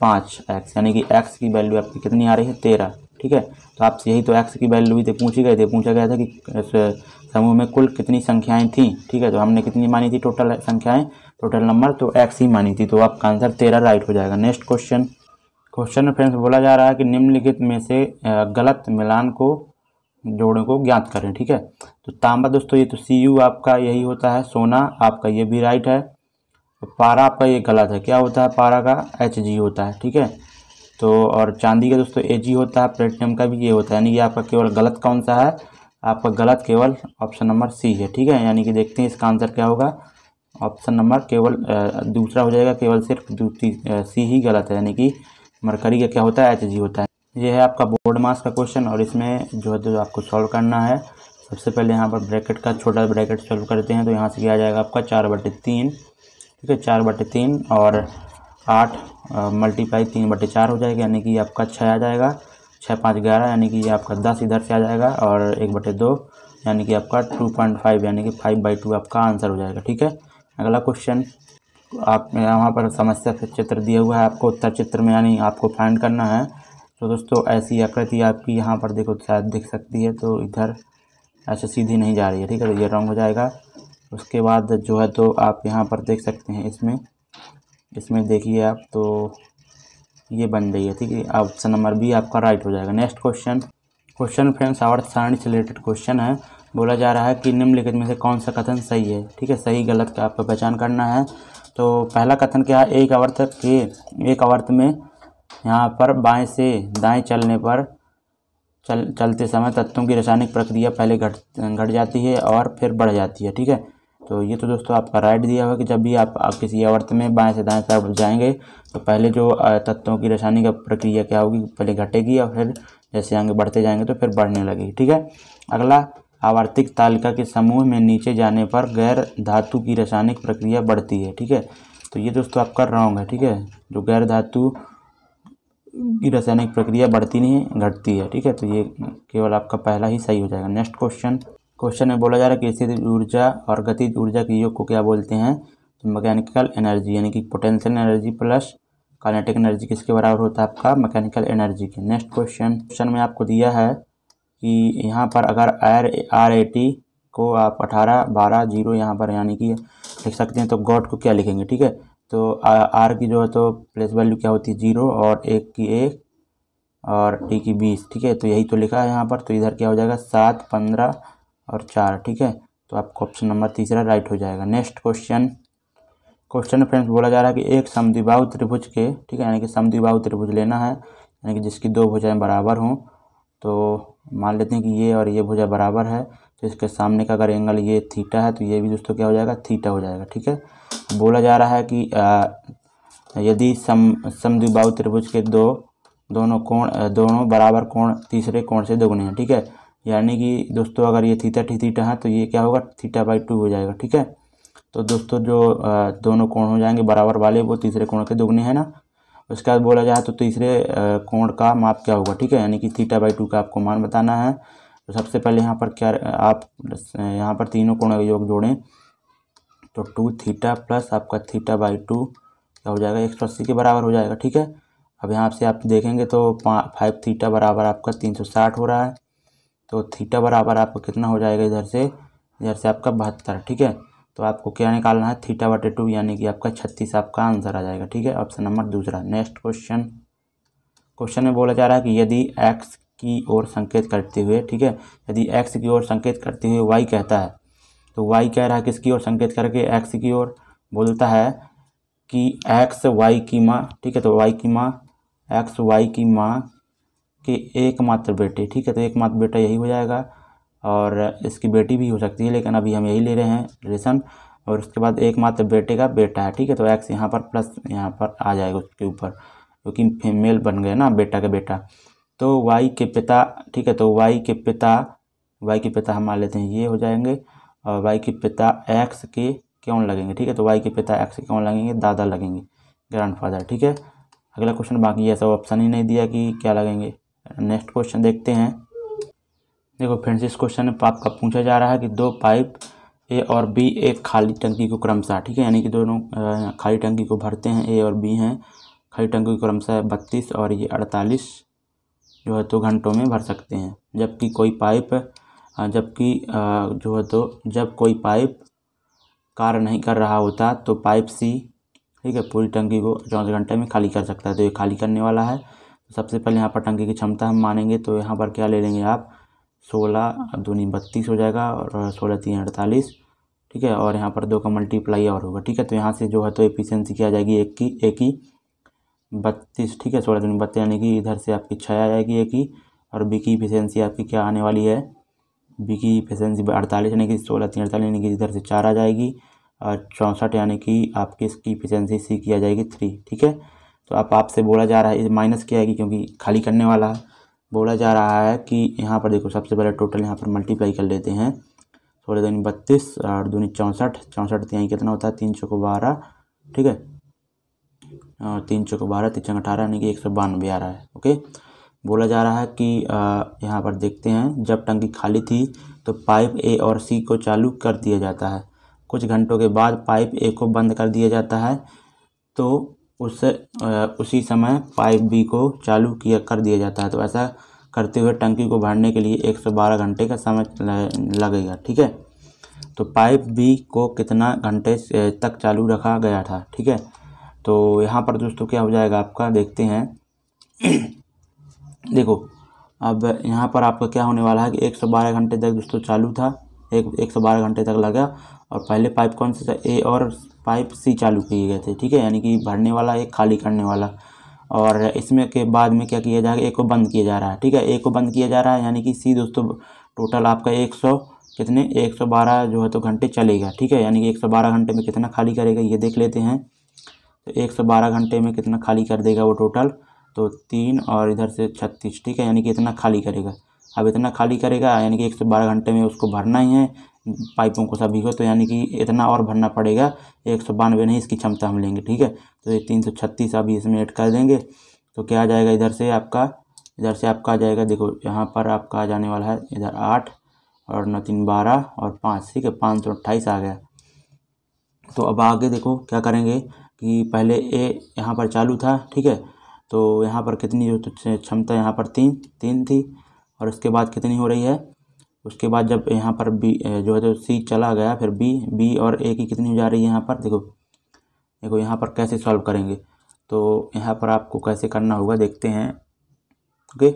पाँच एक्स यानी कि एक्स की वैल्यू आपकी कितनी आ रही है तेरह ठीक है तो आपसे यही तो एक्स की वैल्यू भी तो पूछी गई थी पूछा गया था कि समूह में कुल कितनी संख्याएं थी ठीक है तो हमने कितनी मानी थी टोटल संख्याएं टोटल नंबर तो एक्स ही मानी थी तो आपका आंसर तेरह राइट हो जाएगा नेक्स्ट क्वेश्चन क्वेश्चन में फ्रेंड्स बोला जा रहा है कि निम्नलिखित में से गलत मिलान को जोड़ों को ज्ञात करें ठीक है तो तांबा दोस्तों ये तो सी यू आपका यही होता है सोना आपका ये भी राइट है पारा आपका ये गलत है क्या होता है पारा का एच जी होता है ठीक है तो और चांदी का दोस्तों ए जी होता है प्लेटिनियम का भी ये होता है यानी कि आपका केवल गलत कौन सा है आपका गलत केवल ऑप्शन नंबर सी है ठीक है यानी कि देखते हैं इसका आंसर क्या होगा ऑप्शन नंबर केवल दूसरा हो जाएगा केवल सिर्फ सी ही गलत है यानी कि मरकरी का क्या होता है एच जी होता है ये है आपका बोर्ड मास का क्वेश्चन और इसमें जो है तो आपको सॉल्व करना है सबसे पहले यहाँ पर ब्रैकेट का छोटा ब्रैकेट सॉल्व करते हैं तो यहाँ से किया जाएगा आपका चार बटे तीन ठीक है चार बटे तीन और आठ मल्टीप्लाई तीन बटे चार हो जाएगा यानी कि आपका छः आ जाएगा छः पाँच ग्यारह यानी कि ये आपका दस इधर से आ जाएगा और एक बटे दो यानी कि आपका टू पॉइंट फाइव यानी कि फाइव बाई टू आपका आंसर हो जाएगा ठीक है अगला क्वेश्चन आप यहाँ पर समस्या चित्र दिया हुआ है आपको उत्तर चित्र में यानी आपको फाइंड करना है तो दोस्तों ऐसी आकृति आपकी यहाँ पर देखो शायद दिख सकती है तो इधर ऐसे सीधी नहीं जा रही है ठीक है तो ये रॉन्ग हो जाएगा उसके बाद जो है तो आप यहाँ पर देख सकते हैं इसमें इसमें देखिए आप तो ये बन रही है ठीक है ऑप्शन नंबर बी आपका राइट हो जाएगा नेक्स्ट क्वेश्चन क्वेश्चन फ्रेंड्स आवर्त सारणी से रिलेटेड क्वेश्चन है बोला जा रहा है कि निम्नलिखित में से कौन सा कथन सही है ठीक है सही गलत का आपको पहचान करना है तो पहला कथन क्या है एक आवर्त के एक आवर्त में यहाँ पर बाएं से दाएं चलने पर चल चलते समय तत्वों की रासायनिक प्रक्रिया पहले घट घट जाती है और फिर बढ़ जाती है ठीक है तो ये तो दोस्तों आपका राइट दिया हुआ कि जब भी आप, आप किसी अवर्त में बाएं से दाएं तरफ जाएंगे तो पहले जो तत्वों की रासायनिक प्रक्रिया क्या होगी पहले घटेगी और फिर जैसे आगे बढ़ते जाएंगे तो फिर बढ़ने लगेगी ठीक है अगला आवर्तिक तालिका के समूह में नीचे जाने पर गैर धातु की रासायनिक प्रक्रिया बढ़ती है ठीक है तो ये दोस्तों आपका रॉन्ग है ठीक है जो गैर धातु रासायनिक प्रक्रिया बढ़ती नहीं है घटती है ठीक है तो ये केवल आपका पहला ही सही हो जाएगा नेक्स्ट क्वेश्चन क्वेश्चन में बोला जा रहा है कि स्थिर ऊर्जा और गतिज ऊर्जा के योग को क्या बोलते हैं तो मैकेनिकल एनर्जी यानी कि potential energy plus kinetic energy किसके बराबर होता है आपका मैकेनिकल एनर्जी के नेक्स्ट क्वेश्चन क्वेश्चन में आपको दिया है कि यहाँ पर अगर आर आर ए टी को आप अठारह बारह जीरो यहाँ पर यानी कि लिख सकते हैं तो गॉड को क्या लिखेंगे ठीक है तो आर की जो है तो प्लेस वैल्यू क्या होती है जीरो और एक की एक और डी की बीस ठीक है तो यही तो लिखा है यहाँ पर तो इधर क्या हो जाएगा सात पंद्रह और चार ठीक है तो आपको ऑप्शन नंबर तीसरा राइट हो जाएगा नेक्स्ट क्वेश्चन क्वेश्चन में फ्रेंड्स बोला जा रहा है कि एक समद्विबाहु त्रिभुज के ठीक है यानी कि समद्विबाहु त्रिभुज लेना है यानी कि जिसकी दो भुजाएं बराबर हों तो मान लेते हैं कि ये और ये भुजा बराबर है तो इसके सामने का अगर एंगल ये थीटा है तो ये भी दोस्तों क्या हो जाएगा थीटा हो जाएगा ठीक है बोला जा रहा है कि यदि सम समद्विबाहु त्रिभुज के दो दोनों कोण दोनों बराबर कोण तीसरे कोण से दोगुने हैं ठीक है यानी कि दोस्तों अगर ये थीटा ठी थीटा है तो ये क्या होगा थीटा बाई टू हो जाएगा ठीक है तो दोस्तों जो दोनों कोण हो जाएंगे बराबर वाले वो तीसरे कोण के दोगुने हैं ना उसके बाद बोला जाए तो तीसरे कोण का माप क्या होगा ठीक है यानी कि थीटा बाई टू का आपको मान बताना है तो सबसे पहले यहाँ पर क्या आप यहाँ पर तीनों कोणों का योग जोड़ें तो टू थीटा प्लस आपका थीटा बाई टू क्या हो जाएगा एक सौ अस्सी के बराबर हो जाएगा ठीक है अब यहाँ से आप देखेंगे तो फाइव थीटा बराबर आपका तीन सौ साठ हो रहा है तो थीटा बराबर आपका कितना हो जाएगा इधर से इधर से आपका बहत्तर ठीक है तो आपको क्या निकालना है थीटा बटे टू यानी कि आपका छत्तीस आपका आंसर आ जाएगा ठीक है ऑप्शन नंबर दूसरा नेक्स्ट क्वेश्चन क्वेश्चन में बोला जा रहा है कि यदि एक्स की ओर संकेत करते हुए ठीक है यदि एक्स की ओर संकेत करते हुए वाई कहता है तो वाई कह रहा है किसकी ओर संकेत करके एक्स की ओर बोलता है कि एक्स वाई की माँ ठीक है तो वाई की माँ एक्स वाई की माँ के एकमात्र बेटे ठीक है तो एकमात्र बेटा यही हो जाएगा और इसकी बेटी भी हो सकती है लेकिन अभी हम यही ले रहे हैं रिलेशन और उसके बाद एकमात्र बेटे का बेटा है ठीक है तो एक्स यहाँ पर प्लस यहाँ पर आ जाएगा उसके ऊपर क्योंकि तो फीमेल बन गए ना बेटा का बेटा तो वाई के पिता ठीक है तो वाई के पिता वाई के पिता हम मान लेते हैं ये हो जाएंगे और वाई के पिता एक्स के कौन लगेंगे ठीक है तो वाई के पिता एक्स के कौन लगेंगे दादा लगेंगे ग्रैंडफादर ठीक है अगला क्वेश्चन बाकी है सब ऑप्शन ही नहीं दिया कि क्या लगेंगे नेक्स्ट क्वेश्चन देखते हैं देखो फ्रेंड्स इस क्वेश्चन में पाप का पूछा जा रहा है कि दो पाइप ए और बी एक खाली टंकी को क्रमशः ठीक है यानी कि दोनों खाली टंकी को भरते हैं ए और बी हैं खाली टंकी को क्रमशः बत्तीस और ये अड़तालीस जो है तो घंटों में भर सकते हैं जबकि कोई पाइप हाँ, जबकि जो है तो जब कोई पाइप कार्य नहीं कर रहा होता तो पाइप सी ठीक है पूरी टंकी को चौबीस घंटे में खाली कर सकता है तो ये खाली करने वाला है तो सबसे पहले यहाँ पर टंकी की क्षमता हम मानेंगे तो यहाँ पर क्या ले लेंगे आप सोलह दूनी बत्तीस हो जाएगा और सोलह तीन अड़तालीस ठीक है और यहाँ पर दो का मल्टीप्लाई और होगा ठीक है तो यहाँ से जो है तो एफिशिएंसी क्या आ जाएगी एक की एक ही बत्तीस ठीक है सोलह दूनी बत्तीस यानी कि इधर से आपकी छः आ जाएगी एक ही और बी की एफिशिएंसी आपकी क्या आने वाली है बी की फैसेंसी अड़तालीस यानी कि सोलह तीन अड़तालीस यानी कि इधर से चार आ जाएगी और चौंसठ यानी कि आपकी इसकी इफिशेंसी सी की आ जाएगी थ्री ठीक है तो आप आपसे बोला जा रहा है माइनस किया आएगी क्योंकि खाली करने वाला है बोला जा रहा है कि यहाँ पर देखो सबसे पहले टोटल यहाँ पर मल्टीप्लाई कर लेते हैं सोलह दूनी बत्तीस और दूनी चौंसठ चौंसठ यहीं कितना होता है तीन चौको बारह ठीक है और तीन चौको बारह तीन चौक अठारह यानी कि एक सौ बानवे आ रहा है ओके बोला जा रहा है कि यहाँ पर देखते हैं जब टंकी खाली थी तो पाइप ए और सी को चालू कर दिया जाता है कुछ घंटों के बाद पाइप ए को बंद कर दिया जाता है तो उससे उसी समय पाइप बी को चालू किया कर दिया जाता है तो ऐसा करते हुए टंकी को भरने के लिए 112 घंटे का समय लगेगा ठीक है तो पाइप बी को कितना घंटे तक चालू रखा गया था ठीक है तो यहाँ पर दोस्तों क्या हो जाएगा आपका देखते हैं देखो अब यहाँ पर आपका क्या होने वाला है कि एक सौ बारह घंटे तक दोस्तों चालू था एक एक सौ बारह घंटे तक लगा और पहले पाइप कौन सा ए और पाइप सी चालू किए गए थे ठीक है यानी कि भरने वाला एक खाली करने वाला और इसमें के बाद में क्या किया जाएगा ए को बंद किया जा रहा है ठीक है ए को बंद किया जा रहा है यानी कि सी दोस्तों टोटल आपका एक सौ कितने एक सौ बारह जो है तो घंटे चलेगा ठीक है यानी कि एक सौ बारह घंटे में कितना खाली करेगा ये देख लेते हैं तो एक सौ बारह घंटे में कितना खाली कर देगा वो टोटल तो तीन और इधर से छत्तीस ठीक है यानी कि इतना खाली करेगा अब इतना खाली करेगा यानी कि एक सौ बारह घंटे में उसको भरना ही है पाइपों को सभी को तो यानी कि इतना और भरना पड़ेगा एक सौ बानवे नहीं इसकी क्षमता हम लेंगे ठीक है तो ये तीन सौ छत्तीस अभी इसमें ऐड कर देंगे तो क्या आ जाएगा इधर से आपका इधर से आपका आ जाएगा देखो यहाँ पर आपका आ जाने वाला है इधर आठ और नौ तीन बारह और पाँच ठीक है पाँच सौ अट्ठाईस आ गया तो अब आगे देखो क्या करेंगे कि पहले ए यहाँ पर चालू था ठीक है तो यहाँ पर कितनी जो क्षमता यहाँ पर तीन तीन थी और इसके बाद कितनी हो रही है उसके बाद जब यहाँ पर बी जो है तो सी चला गया फिर बी बी और ए की कितनी हो जा रही है यहाँ पर देखो देखो यहाँ पर कैसे सॉल्व करेंगे तो यहाँ पर आपको कैसे करना होगा देखते हैं ओके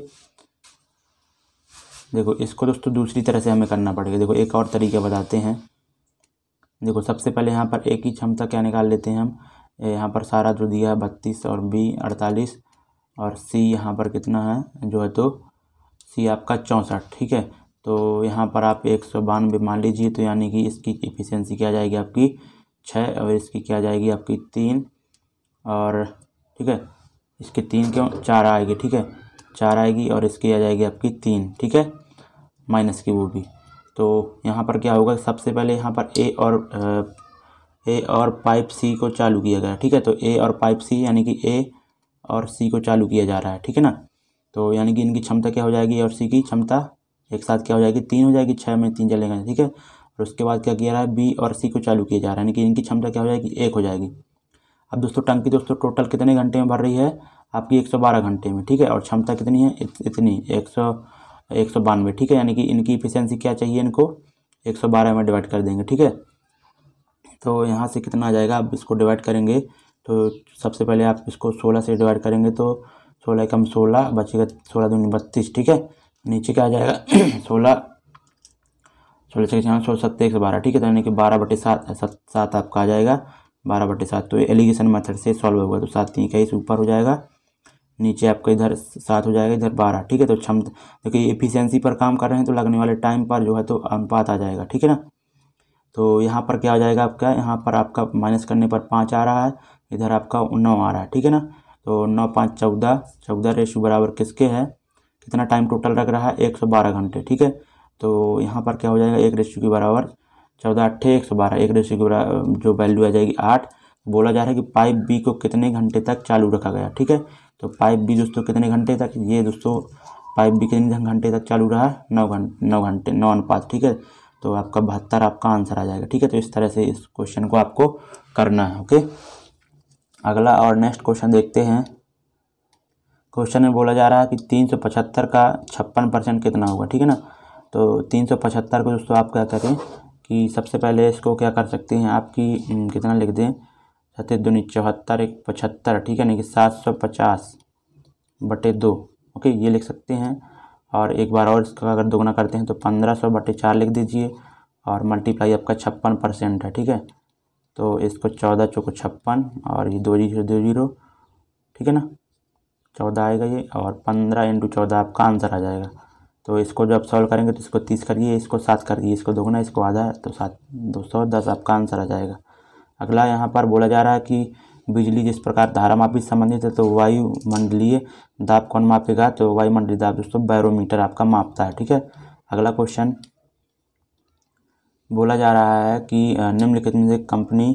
देखो इसको दोस्तों दूसरी तरह से हमें करना पड़ेगा देखो एक और तरीके बताते हैं देखो सबसे पहले यहाँ पर ए की क्षमता क्या निकाल लेते हैं हम यहाँ पर सारा जो दिया है बत्तीस और बी अड़तालीस और सी यहाँ पर कितना है जो है तो सी आपका चौंसठ ठीक है तो यहाँ पर आप एक सौ बानवे मान लीजिए तो यानी कि इसकी इफ़िशेंसी क्या जाएगी आपकी छः और इसकी क्या जाएगी आपकी तीन और ठीक है इसकी तीन क्यों चार आएगी ठीक है चार आएगी और इसकी आ जाएगी आपकी तीन ठीक है माइनस की वो भी तो यहाँ पर क्या होगा सबसे पहले यहाँ पर ए और ए और पाइप सी को चालू किया गया ठीक है तो ए और पाइप सी यानी कि ए और सी को चालू किया जा रहा है ठीक है ना तो यानी कि इनकी क्षमता क्या हो जाएगी और सी की क्षमता एक साथ क्या हो जाएगी तीन हो जाएगी छः में तीन जलेगा ठीक है और उसके बाद क्या किया जा रहा है बी और सी को चालू किया जा रहा है यानी कि इनकी क्षमता क्या हो जाएगी एक हो जाएगी अब दोस्तों टंकी दोस्तों टोटल कितने घंटे में भर रही है आपकी एक सौ बारह घंटे में ठीक है और क्षमता कितनी है इतनी एक सौ एक सौ बानवे ठीक है यानी कि इनकी इफिशियंसी क्या चाहिए इनको एक सौ बारह में डिवाइड कर देंगे ठीक है तो यहाँ से कितना आ जाएगा आप इसको डिवाइड करेंगे तो सबसे पहले आप इसको सोलह से डिवाइड करेंगे तो सोलह कम सोलह बचेगा सोलह दूनी बत्तीस ठीक है नीचे क्या आ जाएगा सोलह सोलह छः छियानवे सोलह सत्तर एक सौ बारह ठीक है तो यानी कि बारह बटे सात सात सात आपका आ जाएगा बारह बटे सात तो एलिगेशन मेथड से सॉल्व होगा तो सात तीन इक्कीस ऊपर हो जाएगा नीचे आपका इधर सात हो जाएगा इधर बारह ठीक है तो क्षमता देखिए एफिशिएंसी पर काम कर रहे हैं तो लगने वाले टाइम पर जो है तो अनुपात आ जाएगा ठीक है ना तो यहाँ पर क्या हो जाएगा आपका यहाँ पर आपका माइनस करने पर पाँच आ रहा है इधर आपका नौ आ रहा है ठीक है ना तो नौ पाँच चौदह चौदह रेशो बराबर किसके है कितना टाइम टोटल रख रहा है एक सौ बारह घंटे ठीक है तो यहाँ पर क्या हो जाएगा एक रेशो के बराबर चौदह अट्ठे एक सौ बारह एक रेशो के बराबर जो वैल्यू आ जाएगी आठ बोला जा रहा है कि पाइप बी को कितने घंटे तक चालू रखा गया ठीक है तो पाइप बी दोस्तों कितने घंटे तक ये दोस्तों पाइप बी कितने घंटे तक चालू रहा है नौ घंटे नौ घंटे नौ अनुपात ठीक है तो आपका बहत्तर आपका आंसर आ जाएगा ठीक है तो इस तरह से इस क्वेश्चन को आपको करना है ओके अगला और नेक्स्ट क्वेश्चन देखते हैं क्वेश्चन में बोला जा रहा है कि तीन सौ पचहत्तर का छप्पन परसेंट कितना होगा ठीक है ना तो तीन सौ पचहत्तर को दोस्तों आप क्या करें कि सबसे पहले इसको क्या कर सकते हैं आपकी हम्म, कितना लिख दें सत्य दूनी चौहत्तर एक पचहत्तर ठीक है ना कि सात सौ पचास बटे दो ओके ये लिख सकते हैं और एक बार और इसका अगर दोगुना करते हैं तो पंद्रह सौ बटे चार लिख दीजिए और मल्टीप्लाई आपका छप्पन परसेंट है ठीक है तो इसको चौदह चौको छप्पन और ये दो जीरो दो जीरो ठीक है ना चौदह आएगा ये और पंद्रह इंटू चौदह आपका आंसर आ जाएगा तो इसको जब सॉल्व करेंगे तो इसको तीस करिए इसको सात करिए इसको दोगुना इसको आधा तो सात दो सौ दस आपका आंसर आ जाएगा अगला यहाँ पर बोला जा रहा है कि बिजली जिस प्रकार धारा मापी संबंधित है तो वायुमंडलीय दाब कौन मापेगा तो वायुमंडलीय दाब दोस्तों बैरोमीटर आपका मापता है ठीक है अगला क्वेश्चन बोला जा रहा है कि निम्नलिखित में से कंपनी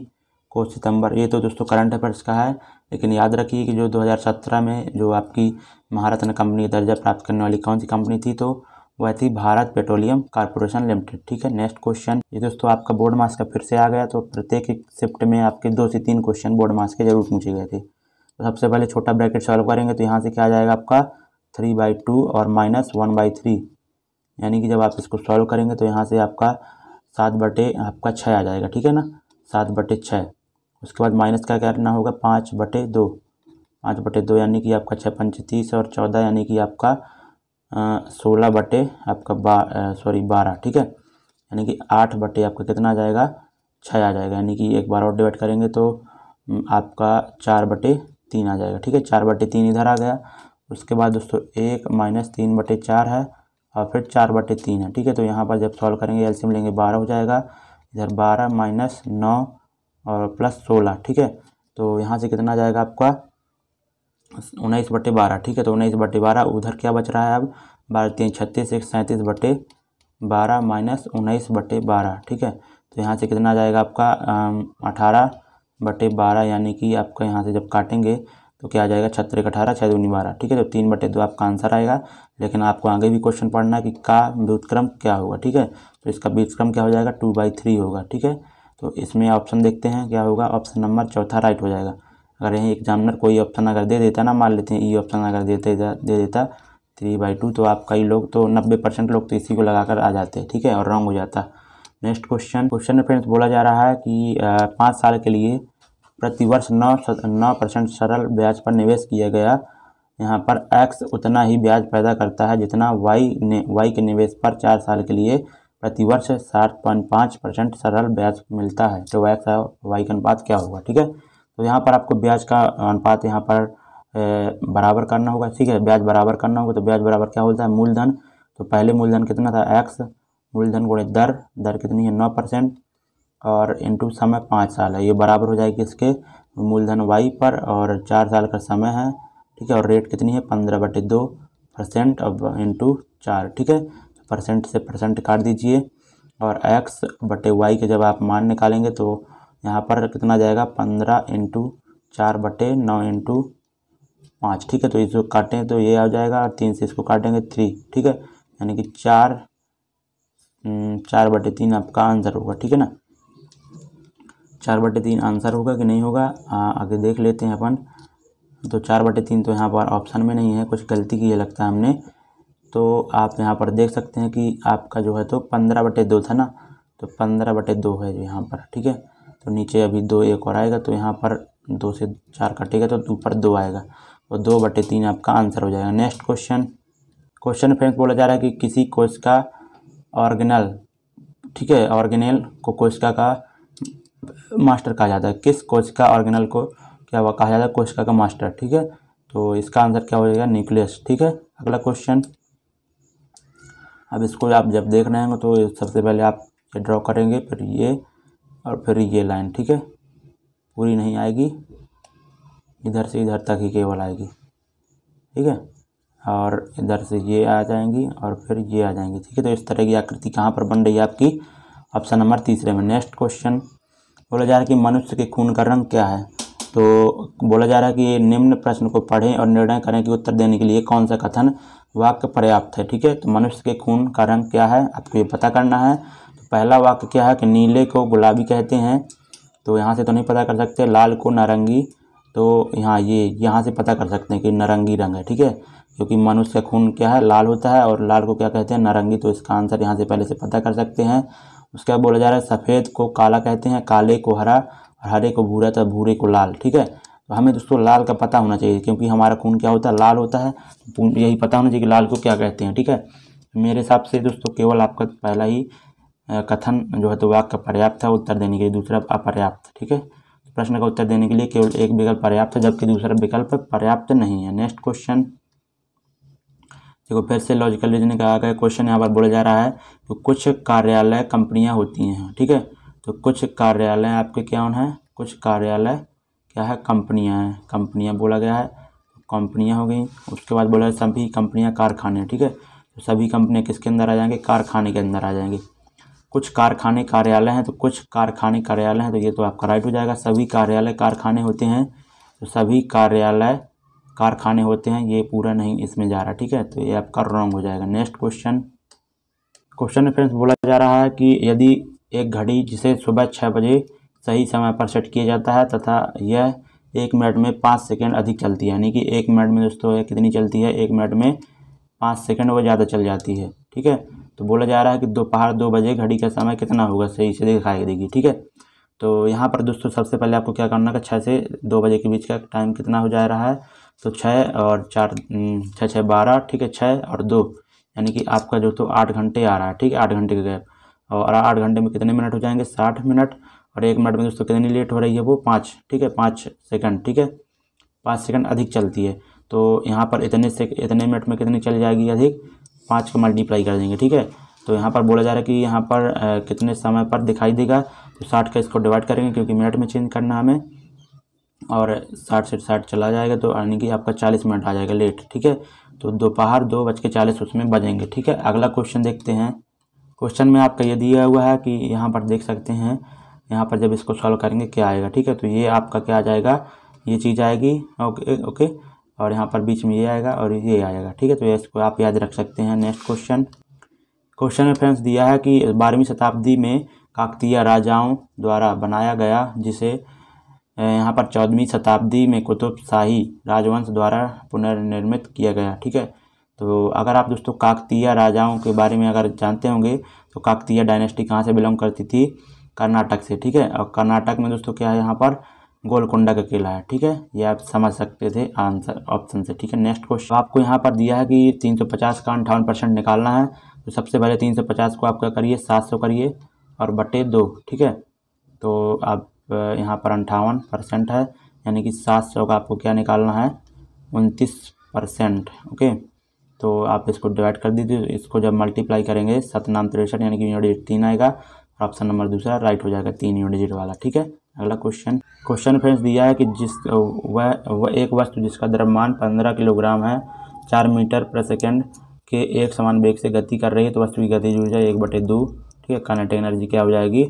को सितंबर ये तो दोस्तों करंट अफेयर्स का है लेकिन याद रखिए कि जो 2017 में जो आपकी महारत्न कंपनी दर्जा प्राप्त करने वाली कौन सी कंपनी थी तो वह थी भारत पेट्रोलियम कारपोरेशन लिमिटेड ठीक है नेक्स्ट क्वेश्चन ये दोस्तों आपका बोर्ड मार्क्स का फिर से आ गया तो प्रत्येक शिफ्ट में आपके दो से तीन क्वेश्चन बोर्ड मार्क्स के जरूर पूछे गए थे तो सबसे पहले छोटा ब्रैकेट सॉल्व करेंगे तो यहाँ से क्या आ जाएगा आपका थ्री बाई टू और माइनस वन बाई थ्री यानी कि जब आप इसको सॉल्व करेंगे तो यहाँ से आपका सात बटे आपका छः आ जाएगा ठीक है ना सात बटे छः उसके बाद माइनस क्या करना होगा पाँच बटे दो पाँच बटे दो यानी कि आपका छः पंच तीस और चौदह यानी कि आपका सोलह बटे आपका बा सॉरी बारह ठीक है यानी कि आठ बटे आपका कितना आ जाएगा छः आ जाएगा यानी कि एक बार और डिवाइड करेंगे तो आपका चार बटे तीन आ जाएगा ठीक है चार बटे तीन इधर आ गया उसके बाद दोस्तों एक माइनस तीन बटे चार है और फिर चार बटे तीन है ठीक है तो यहाँ पर जब सॉल्व करेंगे एलसीएम लेंगे बारह हो जाएगा इधर बारह माइनस नौ और प्लस सोलह ठीक है तो यहाँ से कितना आ जाएगा आपका उन्नीस बटे बारह ठीक है तो उन्नीस बटे बारह उधर क्या बच रहा है अब बारह तीन छत्तीस एक सैंतीस बटे बारह माइनस उन्नीस बटे बारह ठीक है तो यहाँ से कितना आ जाएगा आपका अठारह बटे बारह यानी कि आपका यहाँ से जब काटेंगे तो क्या आ जाएगा छत्तर एक अठारह छः दूनी बारह ठीक है तो तीन बटे दो आपका आंसर आएगा लेकिन आपको आगे भी क्वेश्चन पढ़ना है कि का व्युतक्रम क्या होगा ठीक है तो इसका व्युतक्रम क्या हो जाएगा टू बाई थ्री होगा ठीक है तो इसमें ऑप्शन देखते हैं क्या होगा ऑप्शन नंबर चौथा राइट हो जाएगा अगर यहीं एग्जामिनर कोई ऑप्शन अगर दे देता ना मान लेते हैं ई e ऑप्शन अगर देते दे देता थ्री बाई टू तो आप कई लोग तो नब्बे परसेंट लोग तो इसी को लगाकर आ जाते ठीक है और रॉन्ग हो जाता नेक्स्ट क्वेश्चन क्वेश्चन में फ्रेंड्स बोला जा रहा है कि पाँच साल के लिए प्रतिवर्ष नौ नौ परसेंट सरल ब्याज पर निवेश किया गया यहाँ पर एक्स उतना ही ब्याज पैदा करता है जितना वाई ने वाई के निवेश पर चार साल के लिए प्रतिवर्ष सात पॉइंट पाँच परसेंट सरल ब्याज मिलता है तो एक्स वाई का अनुपात क्या होगा ठीक है तो यहाँ पर आपको ब्याज का अनुपात यहाँ पर बराबर करना होगा ठीक है ब्याज बराबर करना होगा तो ब्याज बराबर क्या होता है मूलधन तो पहले मूलधन कितना था एक्स मूलधन गुणे दर दर कितनी है नौ परसेंट और इंटू समय पाँच साल है ये बराबर हो जाएगी इसके मूलधन वाई पर और चार साल का समय है ठीक है और रेट कितनी है पंद्रह बटे दो परसेंट अब इंटू चार ठीक है तो परसेंट से परसेंट काट दीजिए और एक्स बटे वाई के जब आप मान निकालेंगे तो यहाँ पर कितना जाएगा पंद्रह इंटू चार बटे नौ इंटू पाँच ठीक है तो इसको काटें तो ये आ जाएगा तीन से इसको काटेंगे थ्री ठीक है यानी कि चार हम्म, चार बटे तीन आपका आंसर होगा ठीक है ना चार बटे तीन आंसर होगा कि नहीं होगा आगे देख लेते हैं अपन तो चार बटे तीन तो यहाँ पर ऑप्शन में नहीं है कुछ गलती की है लगता है हमने तो आप यहाँ पर देख सकते हैं कि आपका जो है तो पंद्रह बटे दो था ना तो पंद्रह बटे दो है यहाँ पर ठीक है तो नीचे अभी दो एक और आएगा तो यहाँ पर दो से चार कटेगा तो ऊपर दो आएगा तो दो बटे तीन आपका आंसर हो जाएगा नेक्स्ट क्वेश्चन क्वेश्चन फ्रेंड्स बोला जा रहा है कि किसी कोशिका ऑर्गेनल ठीक है ऑर्गेनल को कोशिका का मास्टर कहा जाता है किस कोशिका ऑर्गेनल को क्या हुआ कहा जाता है कोशिका का मास्टर ठीक है तो इसका आंसर क्या हो जाएगा न्यूक्लियस ठीक है अगला क्वेश्चन अब इसको आप जब देख रहे हैं तो सबसे पहले आप ये ड्रॉ करेंगे फिर ये और फिर ये लाइन ठीक है पूरी नहीं आएगी इधर से इधर तक ही केवल आएगी ठीक है और इधर से ये आ जाएंगी और फिर ये आ जाएंगी ठीक है तो इस तरह की आकृति कहाँ पर बन रही है आपकी ऑप्शन नंबर तीसरे में नेक्स्ट क्वेश्चन बोला जा रहा है कि मनुष्य के खून का रंग क्या है तो बोला जा रहा है कि निम्न प्रश्न को पढ़ें और निर्णय करें कि उत्तर देने के लिए कौन सा कथन वाक्य पर्याप्त है ठीक है तो मनुष्य के खून का रंग क्या है आपको ये पता करना है पहला वाक्य क्या है कि नीले को गुलाबी कहते हैं तो यहाँ से तो नहीं पता कर सकते लाल को नारंगी तो यहाँ ये यहाँ से पता कर सकते हैं कि नारंगी रंग है ठीक है क्योंकि मनुष्य का खून क्या है लाल होता है और लाल को क्या कहते हैं नारंगी तो इसका आंसर यहाँ से पहले से पता कर सकते हैं उसके बाद बोला जा रहा है सफ़ेद को काला कहते हैं काले को हरा और हरे को भूरा तो भूरे को लाल ठीक है तो हमें दोस्तों लाल का पता होना चाहिए क्योंकि हमारा खून क्या होता है लाल होता है तो यही पता होना चाहिए कि लाल को क्या कहते हैं ठीक है मेरे हिसाब से दोस्तों केवल आपका पहला ही कथन जो है तो वाक्य पर्याप्त है उत्तर देने के लिए दूसरा अपर्याप्त ठीक है प्रश्न का उत्तर देने के लिए केवल एक विकल्प पर्याप्त है जबकि दूसरा विकल्प पर्याप्त नहीं है नेक्स्ट क्वेश्चन देखो फिर से लॉजिकल रीजनिंग का आगे क्वेश्चन यहाँ पर बोला जा रहा है कि तो कुछ कार्यालय कंपनियाँ होती हैं ठीक है तो कुछ कार्यालय आपके क्या हैं कुछ कार्यालय क्या है कंपनियाँ हैं कंपनियाँ बोला गया है तो कंपनियाँ हो गई उसके बाद बोला सभी कंपनियाँ कारखाने ठीक है तो सभी कंपनियाँ किसके अंदर आ जाएंगे कारखाने के अंदर आ जाएंगी कुछ कारखाने कार्यालय हैं तो कुछ कारखाने कार्यालय हैं तो ये तो आपका राइट हो जाएगा सभी कार्यालय कारखाने होते हैं तो सभी कार्यालय कारखाने होते हैं ये पूरा नहीं इसमें जा रहा ठीक है तो ये आपका रॉन्ग हो जाएगा नेक्स्ट क्वेश्चन क्वेश्चन में फ्रेंड्स बोला जा रहा है कि यदि एक घड़ी जिसे सुबह छः बजे सही समय पर सेट किया जाता है तथा यह एक मिनट में पाँच सेकेंड अधिक चलती है यानी कि एक मिनट में दोस्तों कितनी चलती है एक मिनट में पाँच सेकेंड वो ज़्यादा चल जाती है ठीक है तो बोला जा रहा है कि दोपहर दो, दो बजे घड़ी का समय कितना होगा सही से दिखाई देगी ठीक है तो यहाँ पर दोस्तों सबसे पहले आपको क्या करना है छः से दो बजे के बीच का टाइम कितना हो जा रहा है तो छः और चार छः हम्म, छः बारह ठीक है छः और दो यानी कि आपका जो तो आठ घंटे आ रहा है ठीक है आठ घंटे का गैप और आठ घंटे में कितने मिनट हो जाएंगे साठ मिनट और एक मिनट में दोस्तों कितनी लेट हो रही है वो पाँच ठीक है पाँच सेकंड ठीक है पाँच सेकंड अधिक चलती है तो यहाँ पर इतने से इतने मिनट में कितनी चल जाएगी अधिक पाँच का मल्टीप्लाई कर देंगे ठीक है तो यहाँ पर बोला जा रहा है कि यहाँ पर आ, कितने समय पर दिखाई देगा तो साठ का इसको डिवाइड करेंगे क्योंकि मिनट में चेंज करना हमें और साठ से साठ चला जाएगा तो यानी कि आपका चालीस मिनट आ जाएगा लेट ठीक है तो दोपहर दो, दो बज के चालीस उसमें बजेंगे ठीक है अगला क्वेश्चन देखते हैं क्वेश्चन में आपका ये दिया हुआ है कि यहाँ पर देख सकते हैं यहाँ पर जब इसको सॉल्व करेंगे क्या आएगा ठीक है तो ये आपका क्या आ जाएगा ये चीज़ आएगी ओके ओके और यहाँ पर बीच में ये आएगा और ये आएगा ठीक है तो इसको आप याद रख सकते हैं नेक्स्ट क्वेश्चन क्वेश्चन में फ्रेंड्स दिया है कि बारहवीं शताब्दी में काकतीय राजाओं द्वारा बनाया गया जिसे यहाँ पर चौदहवीं शताब्दी में कुतुब शाही राजवंश द्वारा पुनर्निर्मित किया गया ठीक है तो अगर आप दोस्तों काकतीय राजाओं के बारे में अगर जानते होंगे तो काकतीय डायनेस्टी कहाँ से बिलोंग करती थी कर्नाटक से ठीक है और कर्नाटक में दोस्तों क्या है यहाँ पर गोलकुंडा का किला है ठीक है ये आप समझ सकते थे आंसर ऑप्शन से ठीक है नेक्स्ट क्वेश्चन तो आपको यहाँ पर दिया है कि तीन सौ पचास का अंठावन परसेंट निकालना है तो सबसे पहले तीन सौ पचास को आप क्या करिए सात सौ करिए और बटे दो ठीक है तो आप यहाँ पर अंठावन परसेंट है यानी कि सात सौ का आपको क्या निकालना है उनतीस परसेंट ओके तो आप इसको डिवाइड कर दीजिए इसको जब मल्टीप्लाई करेंगे सतनाम तिरसठ यानी कि यूनिट तीन आएगा और ऑप्शन नंबर दूसरा राइट हो जाएगा तीन यूनिट वाला ठीक है अगला क्वेश्चन क्वेश्चन फ्रेंड्स दिया है कि जिस वह वह एक वस्तु जिसका द्रव्यमान पंद्रह किलोग्राम है चार मीटर पर सेकेंड के एक समान वेग से गति कर रही है तो वस्तु की जुड़ ऊर्जा एक बटे दो ठीक है कनेक्टिव एनर्जी क्या हो जाएगी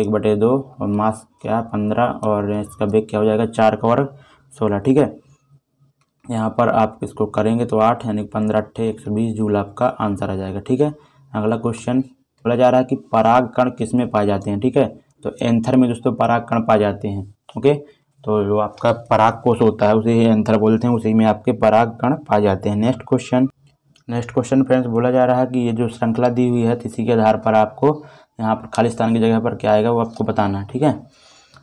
एक बटे दो और मास क्या है पंद्रह और इसका वेग क्या हो जाएगा चार का वर्ग सोलह ठीक है यहाँ पर आप इसको करेंगे तो आठ यानी पंद्रह अट्ठे एक सौ बीस जूल आपका आंसर आ जाएगा ठीक है अगला क्वेश्चन बोला जा रहा है कि पराग कण किस में पाए जाते हैं ठीक है तो एंथर में दोस्तों पराग कण पा जाते हैं ओके तो जो आपका पराग कोष होता है उसे ही एंथर बोलते हैं उसी में आपके पराग कण पाए जाते हैं next question next question friends बोला जा रहा है कि ये जो श्रृंखला दी हुई है इसी के आधार पर आपको यहाँ पर खालिस्तान की जगह पर क्या आएगा वो आपको बताना है ठीक है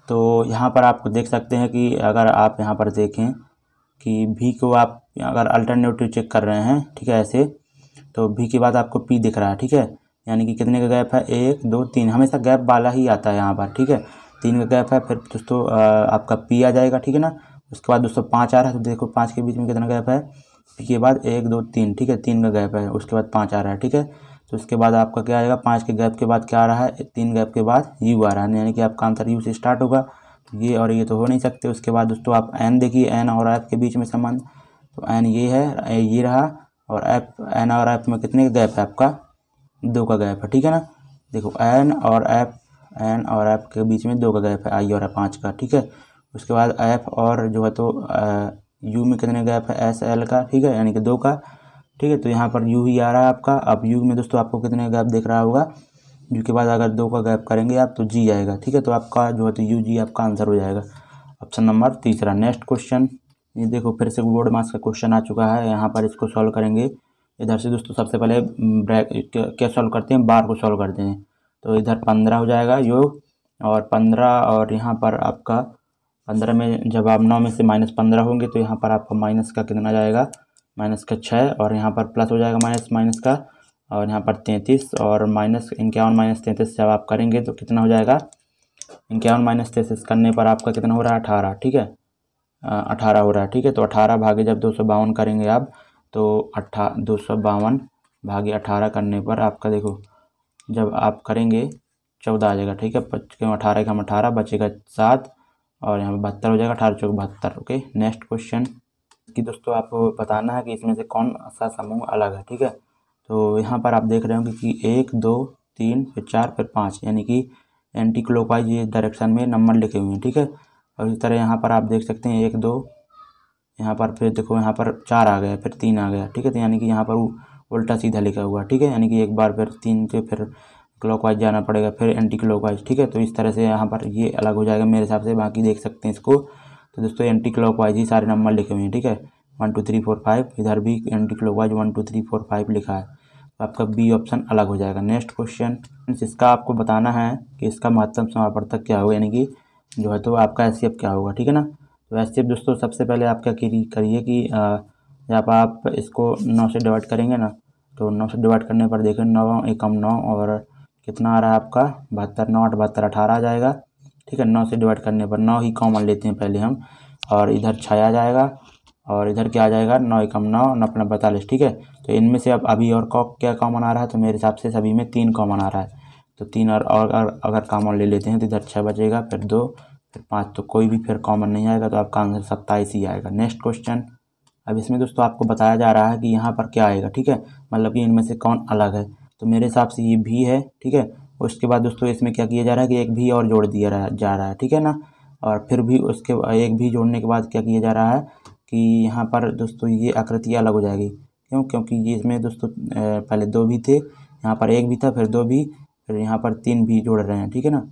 तो यहाँ पर आप देख सकते हैं कि अगर आप यहाँ पर देखें कि भी को आप अगर अल्टरनेटिव चेक कर रहे हैं ठीक है ऐसे तो भी के बाद आपको पी दिख रहा है ठीक है यानी कि कितने का गैप है एक दो तीन हमेशा गैप वाला ही आता है यहाँ पर ठीक है तीन का गैप है फिर दोस्तों आपका पी आ जाएगा ठीक है ना उसके बाद दोस्तों पाँच आ रहा है तो देखो पाँच के बीच में कितना गैप है पी के बाद एक दो तीन ठीक है तीन का गैप है उसके बाद पाँच आ रहा है ठीक है तो उसके बाद आपका क्या आएगा पाँच के गैप के बाद क्या आ रहा है तीन गैप के बाद यू आ रहा है यानी कि आपका आंसर यू से स्टार्ट होगा तो ये और ये तो हो नहीं सकते उसके बाद दोस्तों आप एन देखिए एन और ऐप के बीच में संबंध तो एन ये है ये रहा और ऐप एन और ऐप में कितने गैप है आपका दो का गैप है ठीक है ना देखो एन और एफ एन और एफ के बीच में दो का गैप है आई और पाँच का ठीक है उसके बाद एफ और जो है तो यू में कितने गैप है एस एल का ठीक है यानी कि दो का ठीक है तो यहाँ पर यू ही आ रहा है आपका अब यू में दोस्तों आपको कितने गैप देख रहा होगा यू के बाद अगर दो का गैप करेंगे आप तो जी आएगा ठीक है तो आपका जो है तो यू जी आपका आंसर हो जाएगा ऑप्शन नंबर तीसरा नेक्स्ट क्वेश्चन ये देखो फिर से बोर्ड मार्क्स का क्वेश्चन आ चुका है यहाँ पर इसको सॉल्व करेंगे इधर से दोस्तों सबसे पहले ब्रैक क्या सॉल्व करते हैं बार को सॉल्व करते हैं तो इधर पंद्रह हो जाएगा योग और पंद्रह और यहाँ पर आपका पंद्रह में जब आप नौ में से माइनस पंद्रह होंगे तो यहाँ पर आपका माइनस का कितना जाएगा माइनस का छः और यहाँ पर प्लस हो जाएगा माइनस माइनस का और यहाँ पर तैंतीस और माइनस इक्यावन माइनस तैंतीस जब आप करेंगे तो कितना हो जाएगा इक्यावन माइनस तैंतीस करने पर आपका कितना हो रहा है अठारह ठीक है अठारह हो रहा है ठीक है तो अठारह भागे जब दो सौ बावन करेंगे आप तो अट्ठा दो सौ बावन भागे अठारह करने पर आपका देखो जब आप करेंगे चौदह आ जाएगा ठीक है पच्चीस अठारह का हम अठारह बचेगा सात और यहाँ पर बहत्तर हो जाएगा अठारह चौक बहत्तर ओके नेक्स्ट क्वेश्चन कि दोस्तों आपको बताना है कि इसमें से कौन सा समूह अलग है ठीक है तो यहाँ पर आप देख रहे होंगे कि एक दो तीन फिर चार फिर पाँच यानी कि एंटी क्लोकवाइज ये डायरेक्शन में नंबर लिखे हुए हैं ठीक है और इस तरह यहाँ पर आप देख सकते हैं एक दो यहाँ पर फिर देखो यहाँ पर चार आ गया फिर तीन आ गया ठीक है तो यानी कि यहाँ पर उल्टा सीधा लिखा हुआ ठीक है यानी कि एक बार फिर तीन से फिर क्लॉकवाइज जाना पड़ेगा फिर एंटी क्लॉकवाइज ठीक है तो इस तरह से यहाँ पर ये अलग हो जाएगा मेरे हिसाब से बाकी देख सकते हैं इसको तो दोस्तों एंटी क्लॉकवाइज ही सारे नंबर लिखे हुए हैं ठीक है one two three four five इधर भी anti clockwise one two three four five लिखा है तो आपका बी ऑप्शन अलग हो जाएगा नेक्स्ट क्वेश्चन इसका आपको बताना है कि इसका महत्तम तक क्या होगा यानी कि जो है तो आपका एस क्या होगा ठीक है ना तो वैसे दोस्तों सबसे पहले आप क्या करिए कि जब आप इसको नौ से डिवाइड करेंगे ना तो नौ से डिवाइड करने पर देखें नौ एकम नौ और कितना आ रहा है आपका बहत्तर नौ आठ बहत्तर अठारह आ जाएगा ठीक है नौ से डिवाइड करने पर नौ ही कॉमन लेते हैं पहले हम और इधर छः आ जाएगा और इधर क्या आ जाएगा नौ एकम नौ अपना बैतालीस ठीक है तो इनमें से अब अभी और कॉ क्या कॉमन आ रहा है तो मेरे हिसाब से सभी में तीन कॉमन आ रहा है तो तीन और और अगर कॉमन ले लेते हैं तो इधर छः बचेगा फिर दो फिर पाँच तो कोई भी फिर कॉमन नहीं आएगा तो आपका आंसर सत्ताईस ही आएगा नेक्स्ट क्वेश्चन अब इसमें दोस्तों आपको बताया जा रहा है कि यहाँ पर क्या आएगा ठीक है मतलब कि इनमें से कौन अलग है तो मेरे हिसाब से ये भी है ठीक है उसके बाद दोस्तों इसमें क्या किया जा रहा है कि एक भी और जोड़ दिया रहा जा रहा है ठीक है ना और फिर भी उसके एक भी जोड़ने के बाद क्या किया जा रहा है कि यहाँ पर दोस्तों ये आकृति अलग हो जाएगी क्यों क्योंकि ये इसमें दोस्तों पहले दो भी थे यहाँ पर एक भी था फिर दो भी फिर यहाँ पर तीन भी जोड़ रहे हैं ठीक है ना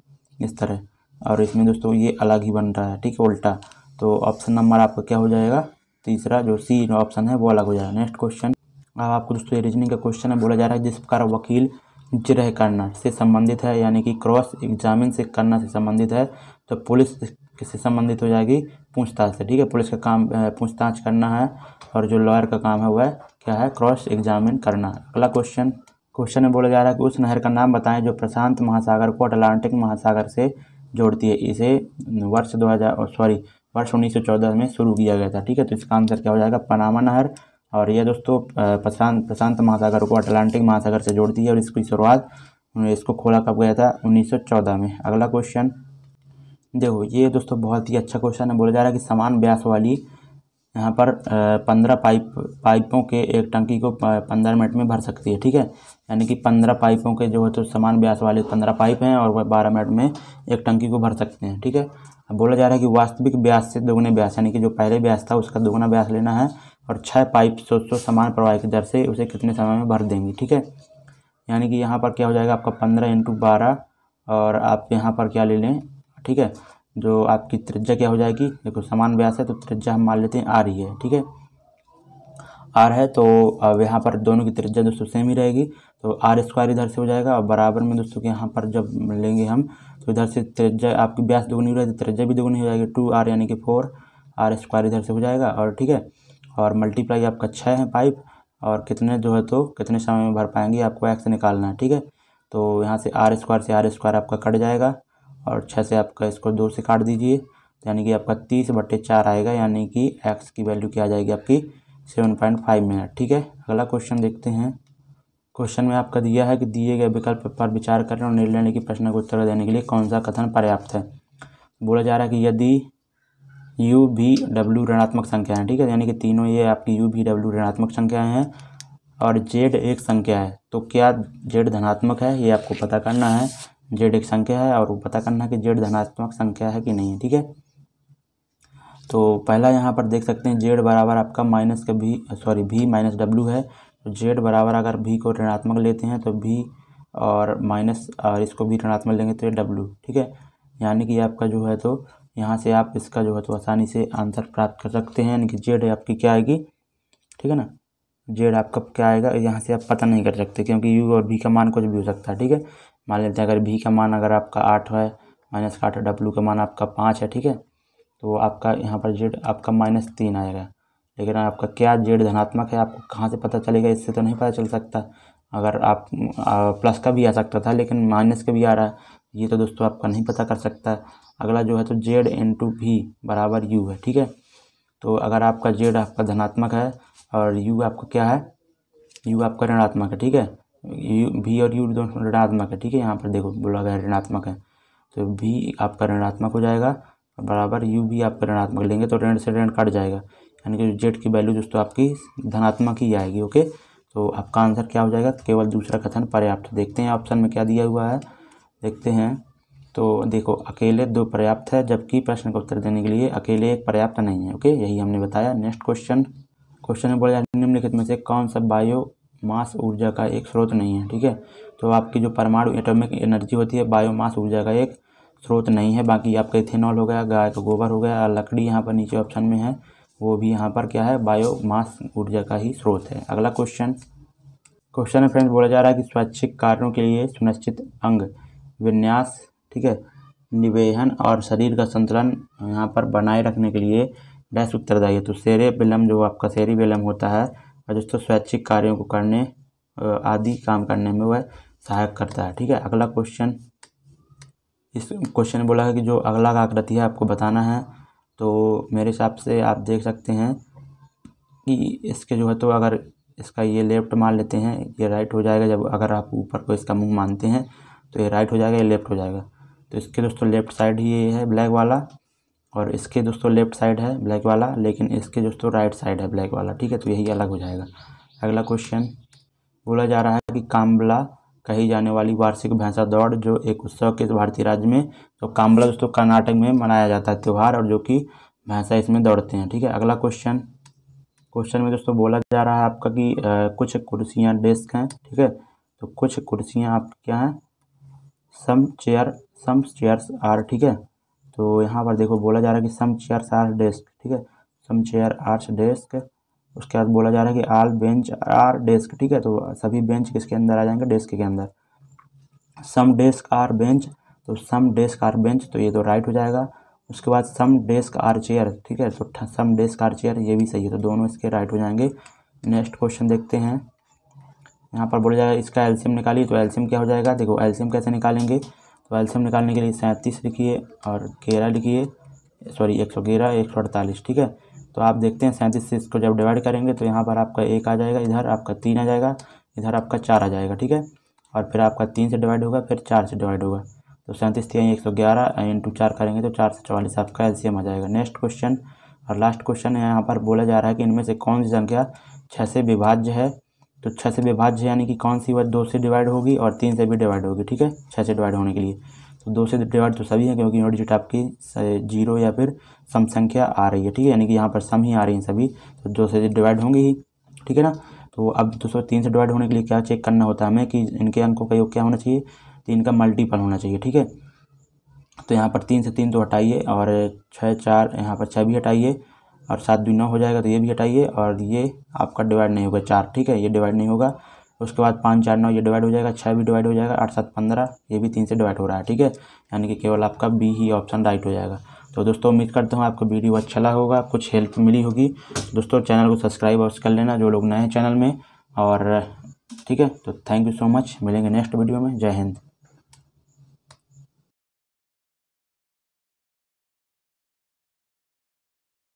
इस तरह और इसमें दोस्तों ये अलग ही बन रहा है ठीक है उल्टा तो ऑप्शन नंबर आपका क्या हो जाएगा तीसरा जो सी ऑप्शन है वो अलग हो जाएगा नेक्स्ट क्वेश्चन अब आपको दोस्तों रीजनिंग का क्वेश्चन है बोला जा रहा है जिस प्रकार वकील जिरह करना से संबंधित है यानी कि क्रॉस एग्जामिन से करना से संबंधित है तो पुलिस किससे संबंधित हो जाएगी पूछताछ से ठीक है पुलिस का काम पूछताछ करना है और जो लॉयर का काम है वह क्या है क्रॉस एग्जामिन करना अगला क्वेश्चन क्वेश्चन में बोला जा रहा है कि उस नहर का नाम बताएं जो प्रशांत महासागर को अटलांटिक महासागर से जोड़ती है इसे वर्ष दो हज़ार सॉरी वर्ष 1914 में शुरू किया गया था ठीक है तो इसका आंसर क्या हो जाएगा पनामा नहर और यह दोस्तों प्रशांत प्रशांत महासागर को अटलांटिक महासागर से जोड़ती है और इसकी शुरुआत इसको खोला कब गया था 1914 में अगला क्वेश्चन देखो ये दोस्तों बहुत ही अच्छा क्वेश्चन है बोला जा रहा है कि समान व्यास वाली यहाँ पर पंद्रह पाइप पाइपों के एक टंकी को पंद्रह मिनट में भर सकती है ठीक है यानी कि पंद्रह पाइपों के जो है तो समान व्यास वाले पंद्रह पाइप हैं और वह बारह मिनट में एक टंकी को भर सकते हैं ठीक है अब बोला जा रहा है कि वास्तविक व्यास से दोगुने व्यास यानी कि जो पहले व्यास था उसका दोगुना व्यास लेना है और छः पाइप सौ सौ समान प्रवाह की दर से उसे कितने समय में भर देंगे ठीक है यानी कि यहाँ पर क्या हो जाएगा आपका पंद्रह इंटू बारह और आप यहाँ पर क्या ले लें ठीक है जो आपकी त्रिज्या क्या हो जाएगी देखो समान व्यास है तो त्रिज्या हम मान लेते हैं आर ही है ठीक है आर है तो अब यहाँ पर दोनों की त्रिज्या दोस्तों सेम ही रहेगी तो आर स्क्वायर इधर से हो जाएगा और बराबर में दोस्तों के यहाँ पर जब लेंगे हम तो इधर से त्रिज्या आपकी व्यास दोगुनी हो जाएगी तो त्रिज्या भी दोगुनी हो जाएगी टू आर यानी कि फोर आर स्क्वायर इधर से हो जाएगा और ठीक है और मल्टीप्लाई आपका छः है पाइप और कितने जो है तो कितने समय में भर पाएंगे आपको एक्स निकालना है ठीक है तो यहाँ से आर स्क्वायर से आर स्क्वायर आपका कट जाएगा और छः से आपका इसको दो से काट दीजिए यानी कि आपका तीस बट्टे चार आएगा यानी कि एक्स की वैल्यू क्या आ जाएगी आपकी सेवन पॉइंट फाइव मिनट ठीक है अगला क्वेश्चन देखते हैं क्वेश्चन में आपका दिया है कि दिए गए विकल्प पर विचार करें और निर्णय लेने की प्रश्न का उत्तर देने के लिए कौन सा कथन पर्याप्त है बोला जा रहा है कि यदि यू भी डब्ल्यू ऋणात्मक संख्या है ठीक है यानी कि तीनों ये आपकी यू भी डब्ल्यू ऋणात्मक संख्याएँ हैं और जेड एक संख्या है तो क्या जेड धनात्मक है ये आपको पता करना है जेड एक संख्या है और पता करना है कि जेड धनात्मक संख्या है कि नहीं है ठीक है तो पहला यहाँ पर देख सकते हैं जेड बराबर आपका माइनस का भी सॉरी भी माइनस डब्ल्यू है तो जेड बराबर अगर भी को ऋणात्मक लेते हैं तो भी और माइनस और इसको भी ऋणात्मक लेंगे तो ये डब्ल्यू ठीक है यानी कि आपका जो है तो यहाँ से आप इसका जो है तो आसानी से आंसर प्राप्त कर सकते हैं यानी कि जेड आपकी क्या आएगी ठीक है ना जेड आपका क्या आएगा यहाँ से आप पता नहीं कर सकते क्योंकि यू और बी का मान कुछ भी हो सकता है ठीक है मान लेते हैं अगर भी का मान अगर आपका आठ है माइनस का आठ डब्ल्यू का मान आपका पाँच है ठीक है तो आपका यहाँ पर जेड आपका माइनस तीन आएगा लेकिन आपका क्या जेड धनात्मक है आपको कहाँ से पता चलेगा इससे तो नहीं पता चल सकता अगर आप आ, प्लस का भी आ सकता था लेकिन माइनस का भी आ रहा है ये तो दोस्तों आपका नहीं पता कर सकता अगला जो है तो जेड इन टू भी बराबर यू है ठीक है तो अगर आपका जेड आपका धनात्मक है और यू आपका क्या है यू आपका ऋणात्मक है ठीक है यू भी और यू दोनों ऋणात्मक है ठीक है यहाँ पर देखो बोला गया ऋणात्मक है तो भी आपका ऋणात्मक हो जाएगा बराबर यू भी आपका ऋणात्मक लेंगे तो ऋण से ऋण कट जाएगा यानी कि जेड की वैल्यू दोस्तों आपकी धनात्मक ही आएगी ओके तो आपका आंसर क्या हो जाएगा केवल दूसरा कथन पर्याप्त देखते हैं ऑप्शन में क्या दिया हुआ है देखते हैं तो देखो अकेले दो पर्याप्त है जबकि प्रश्न का उत्तर देने के लिए अकेले एक पर्याप्त नहीं है ओके यही हमने बताया नेक्स्ट क्वेश्चन क्वेश्चन में बोला निम्नलिखित में से कौन सा बायो मास ऊर्जा का एक स्रोत नहीं है ठीक है तो आपकी जो परमाणु एटॉमिक एनर्जी होती है बायोमास ऊर्जा का एक स्रोत नहीं है बाकी आपका इथेनॉल हो गया गाय का गोबर हो गया लकड़ी यहाँ पर नीचे ऑप्शन में है वो भी यहाँ पर क्या है बायोमास ऊर्जा का ही स्रोत है अगला क्वेश्चन क्वेश्चन है फ्रेंड्स बोला जा रहा है कि स्वैच्छिक कार्यों के लिए सुनिश्चित अंग विन्यास ठीक है निवेहन और शरीर का संतुलन यहाँ पर बनाए रखने के लिए डैश उत्तरदायी है तो शेरे विलम्ब जो आपका शेरी विलम्ब होता है और दोस्तों स्वैच्छिक कार्यों को करने आदि काम करने में वह सहायक करता है ठीक है अगला क्वेश्चन इस क्वेश्चन में बोला है कि जो अगला का आकृति है आपको बताना है तो मेरे हिसाब से आप देख सकते हैं कि इसके जो है तो अगर इसका ये लेफ्ट मान लेते हैं ये राइट हो जाएगा जब अगर आप ऊपर को इसका मुंह मानते हैं तो ये राइट हो जाएगा ये लेफ्ट हो जाएगा तो इसके दोस्तों लेफ्ट साइड ही ये है ब्लैक वाला और इसके दोस्तों लेफ्ट साइड है ब्लैक वाला लेकिन इसके दोस्तों राइट साइड है ब्लैक वाला ठीक है तो यही अलग हो जाएगा अगला क्वेश्चन बोला जा रहा है कि काम्बला कही जाने वाली वार्षिक भैंसा दौड़ जो एक उत्सव के भारतीय राज्य में तो काम्बला दोस्तों कर्नाटक में मनाया जाता है त्यौहार और जो कि भैंसा इसमें दौड़ते हैं ठीक है अगला क्वेश्चन क्वेश्चन में दोस्तों बोला जा रहा है आपका कि आ, कुछ कुर्सियाँ डेस्क हैं ठीक है तो कुछ कुर्सियाँ आप क्या हैं some chair some chairs are ठीक है तो यहाँ पर देखो बोला जा रहा है कि सम चेयर आर डेस्क ठीक है सम चेयर आर्ट्स डेस्क उसके बाद बोला जा रहा है कि आल बेंच आर डेस्क ठीक है तो सभी बेंच किसके अंदर आ जाएंगे डेस्क के अंदर सम डेस्क आर बेंच तो सम डेस्क आर बेंच तो ये तो राइट हो जाएगा उसके बाद सम डेस्क आर चेयर ठीक है तो सम डेस्क आर चेयर ये भी सही है तो दोनों इसके राइट हो जाएंगे नेक्स्ट क्वेश्चन देखते हैं यहाँ पर बोला जाएगा इसका एल्सियम निकालिए तो एल्सियम क्या हो जाएगा देखो एल्सियम कैसे निकालेंगे तो एल्सियम निकालने के लिए सैंतीस लिखिए और ग्यारह लिखिए सॉरी एक सौ ग्यारह एक सौ अड़तालीस ठीक है तो आप देखते हैं सैंतीस से इसको जब डिवाइड करेंगे तो यहाँ पर आपका एक आ जाएगा इधर आपका तीन आ जाएगा इधर आपका चार आ जाएगा ठीक है और फिर आपका तीन से डिवाइड होगा फिर चार से डिवाइड होगा तो सैंतीस तीन एक सौ ग्यारह इंटू चार करेंगे तो चार से चवालीस आपका एलसीएम आ जाएगा नेक्स्ट क्वेश्चन और लास्ट क्वेश्चन है यहाँ पर बोला जा रहा है कि इनमें से कौन सी संख्या छः से विभाज्य है तो छः से विभाज्य यानी कि कौन सी वह दो से डिवाइड होगी और तीन से भी डिवाइड होगी ठीक है छः से डिवाइड होने के लिए तो दो से डिवाइड तो सभी है क्योंकि यूनिट आपकी जीरो या फिर सम संख्या आ रही है ठीक है यानी कि यहाँ पर सम ही आ रही है सभी तो दो से डिवाइड होंगे ही ठीक है ना तो अब दोस्तों तीन से डिवाइड होने के लिए क्या चेक करना होता है हमें कि इनके अंकों का योग क्या होना चाहिए तीन का मल्टीपल होना चाहिए ठीक है तो यहाँ पर तीन से तीन तो हटाइए और छः चार यहाँ पर छः भी हटाइए और सात नौ हो जाएगा तो ये भी हटाइए और ये आपका डिवाइड नहीं होगा चार ठीक है ये डिवाइड नहीं होगा उसके बाद पाँच चार नौ ये डिवाइड हो जाएगा छः भी डिवाइड हो जाएगा आठ सात पंद्रह ये भी तीन से डिवाइड हो रहा है ठीक है यानी कि केवल आपका बी ही ऑप्शन राइट हो जाएगा तो दोस्तों उम्मीद करता हूँ आपको वीडियो अच्छा लगा होगा कुछ हेल्प मिली होगी दोस्तों चैनल को सब्सक्राइब अवश्य कर लेना जो लोग नए हैं चैनल में और ठीक है तो थैंक यू सो मच मिलेंगे नेक्स्ट वीडियो में जय हिंद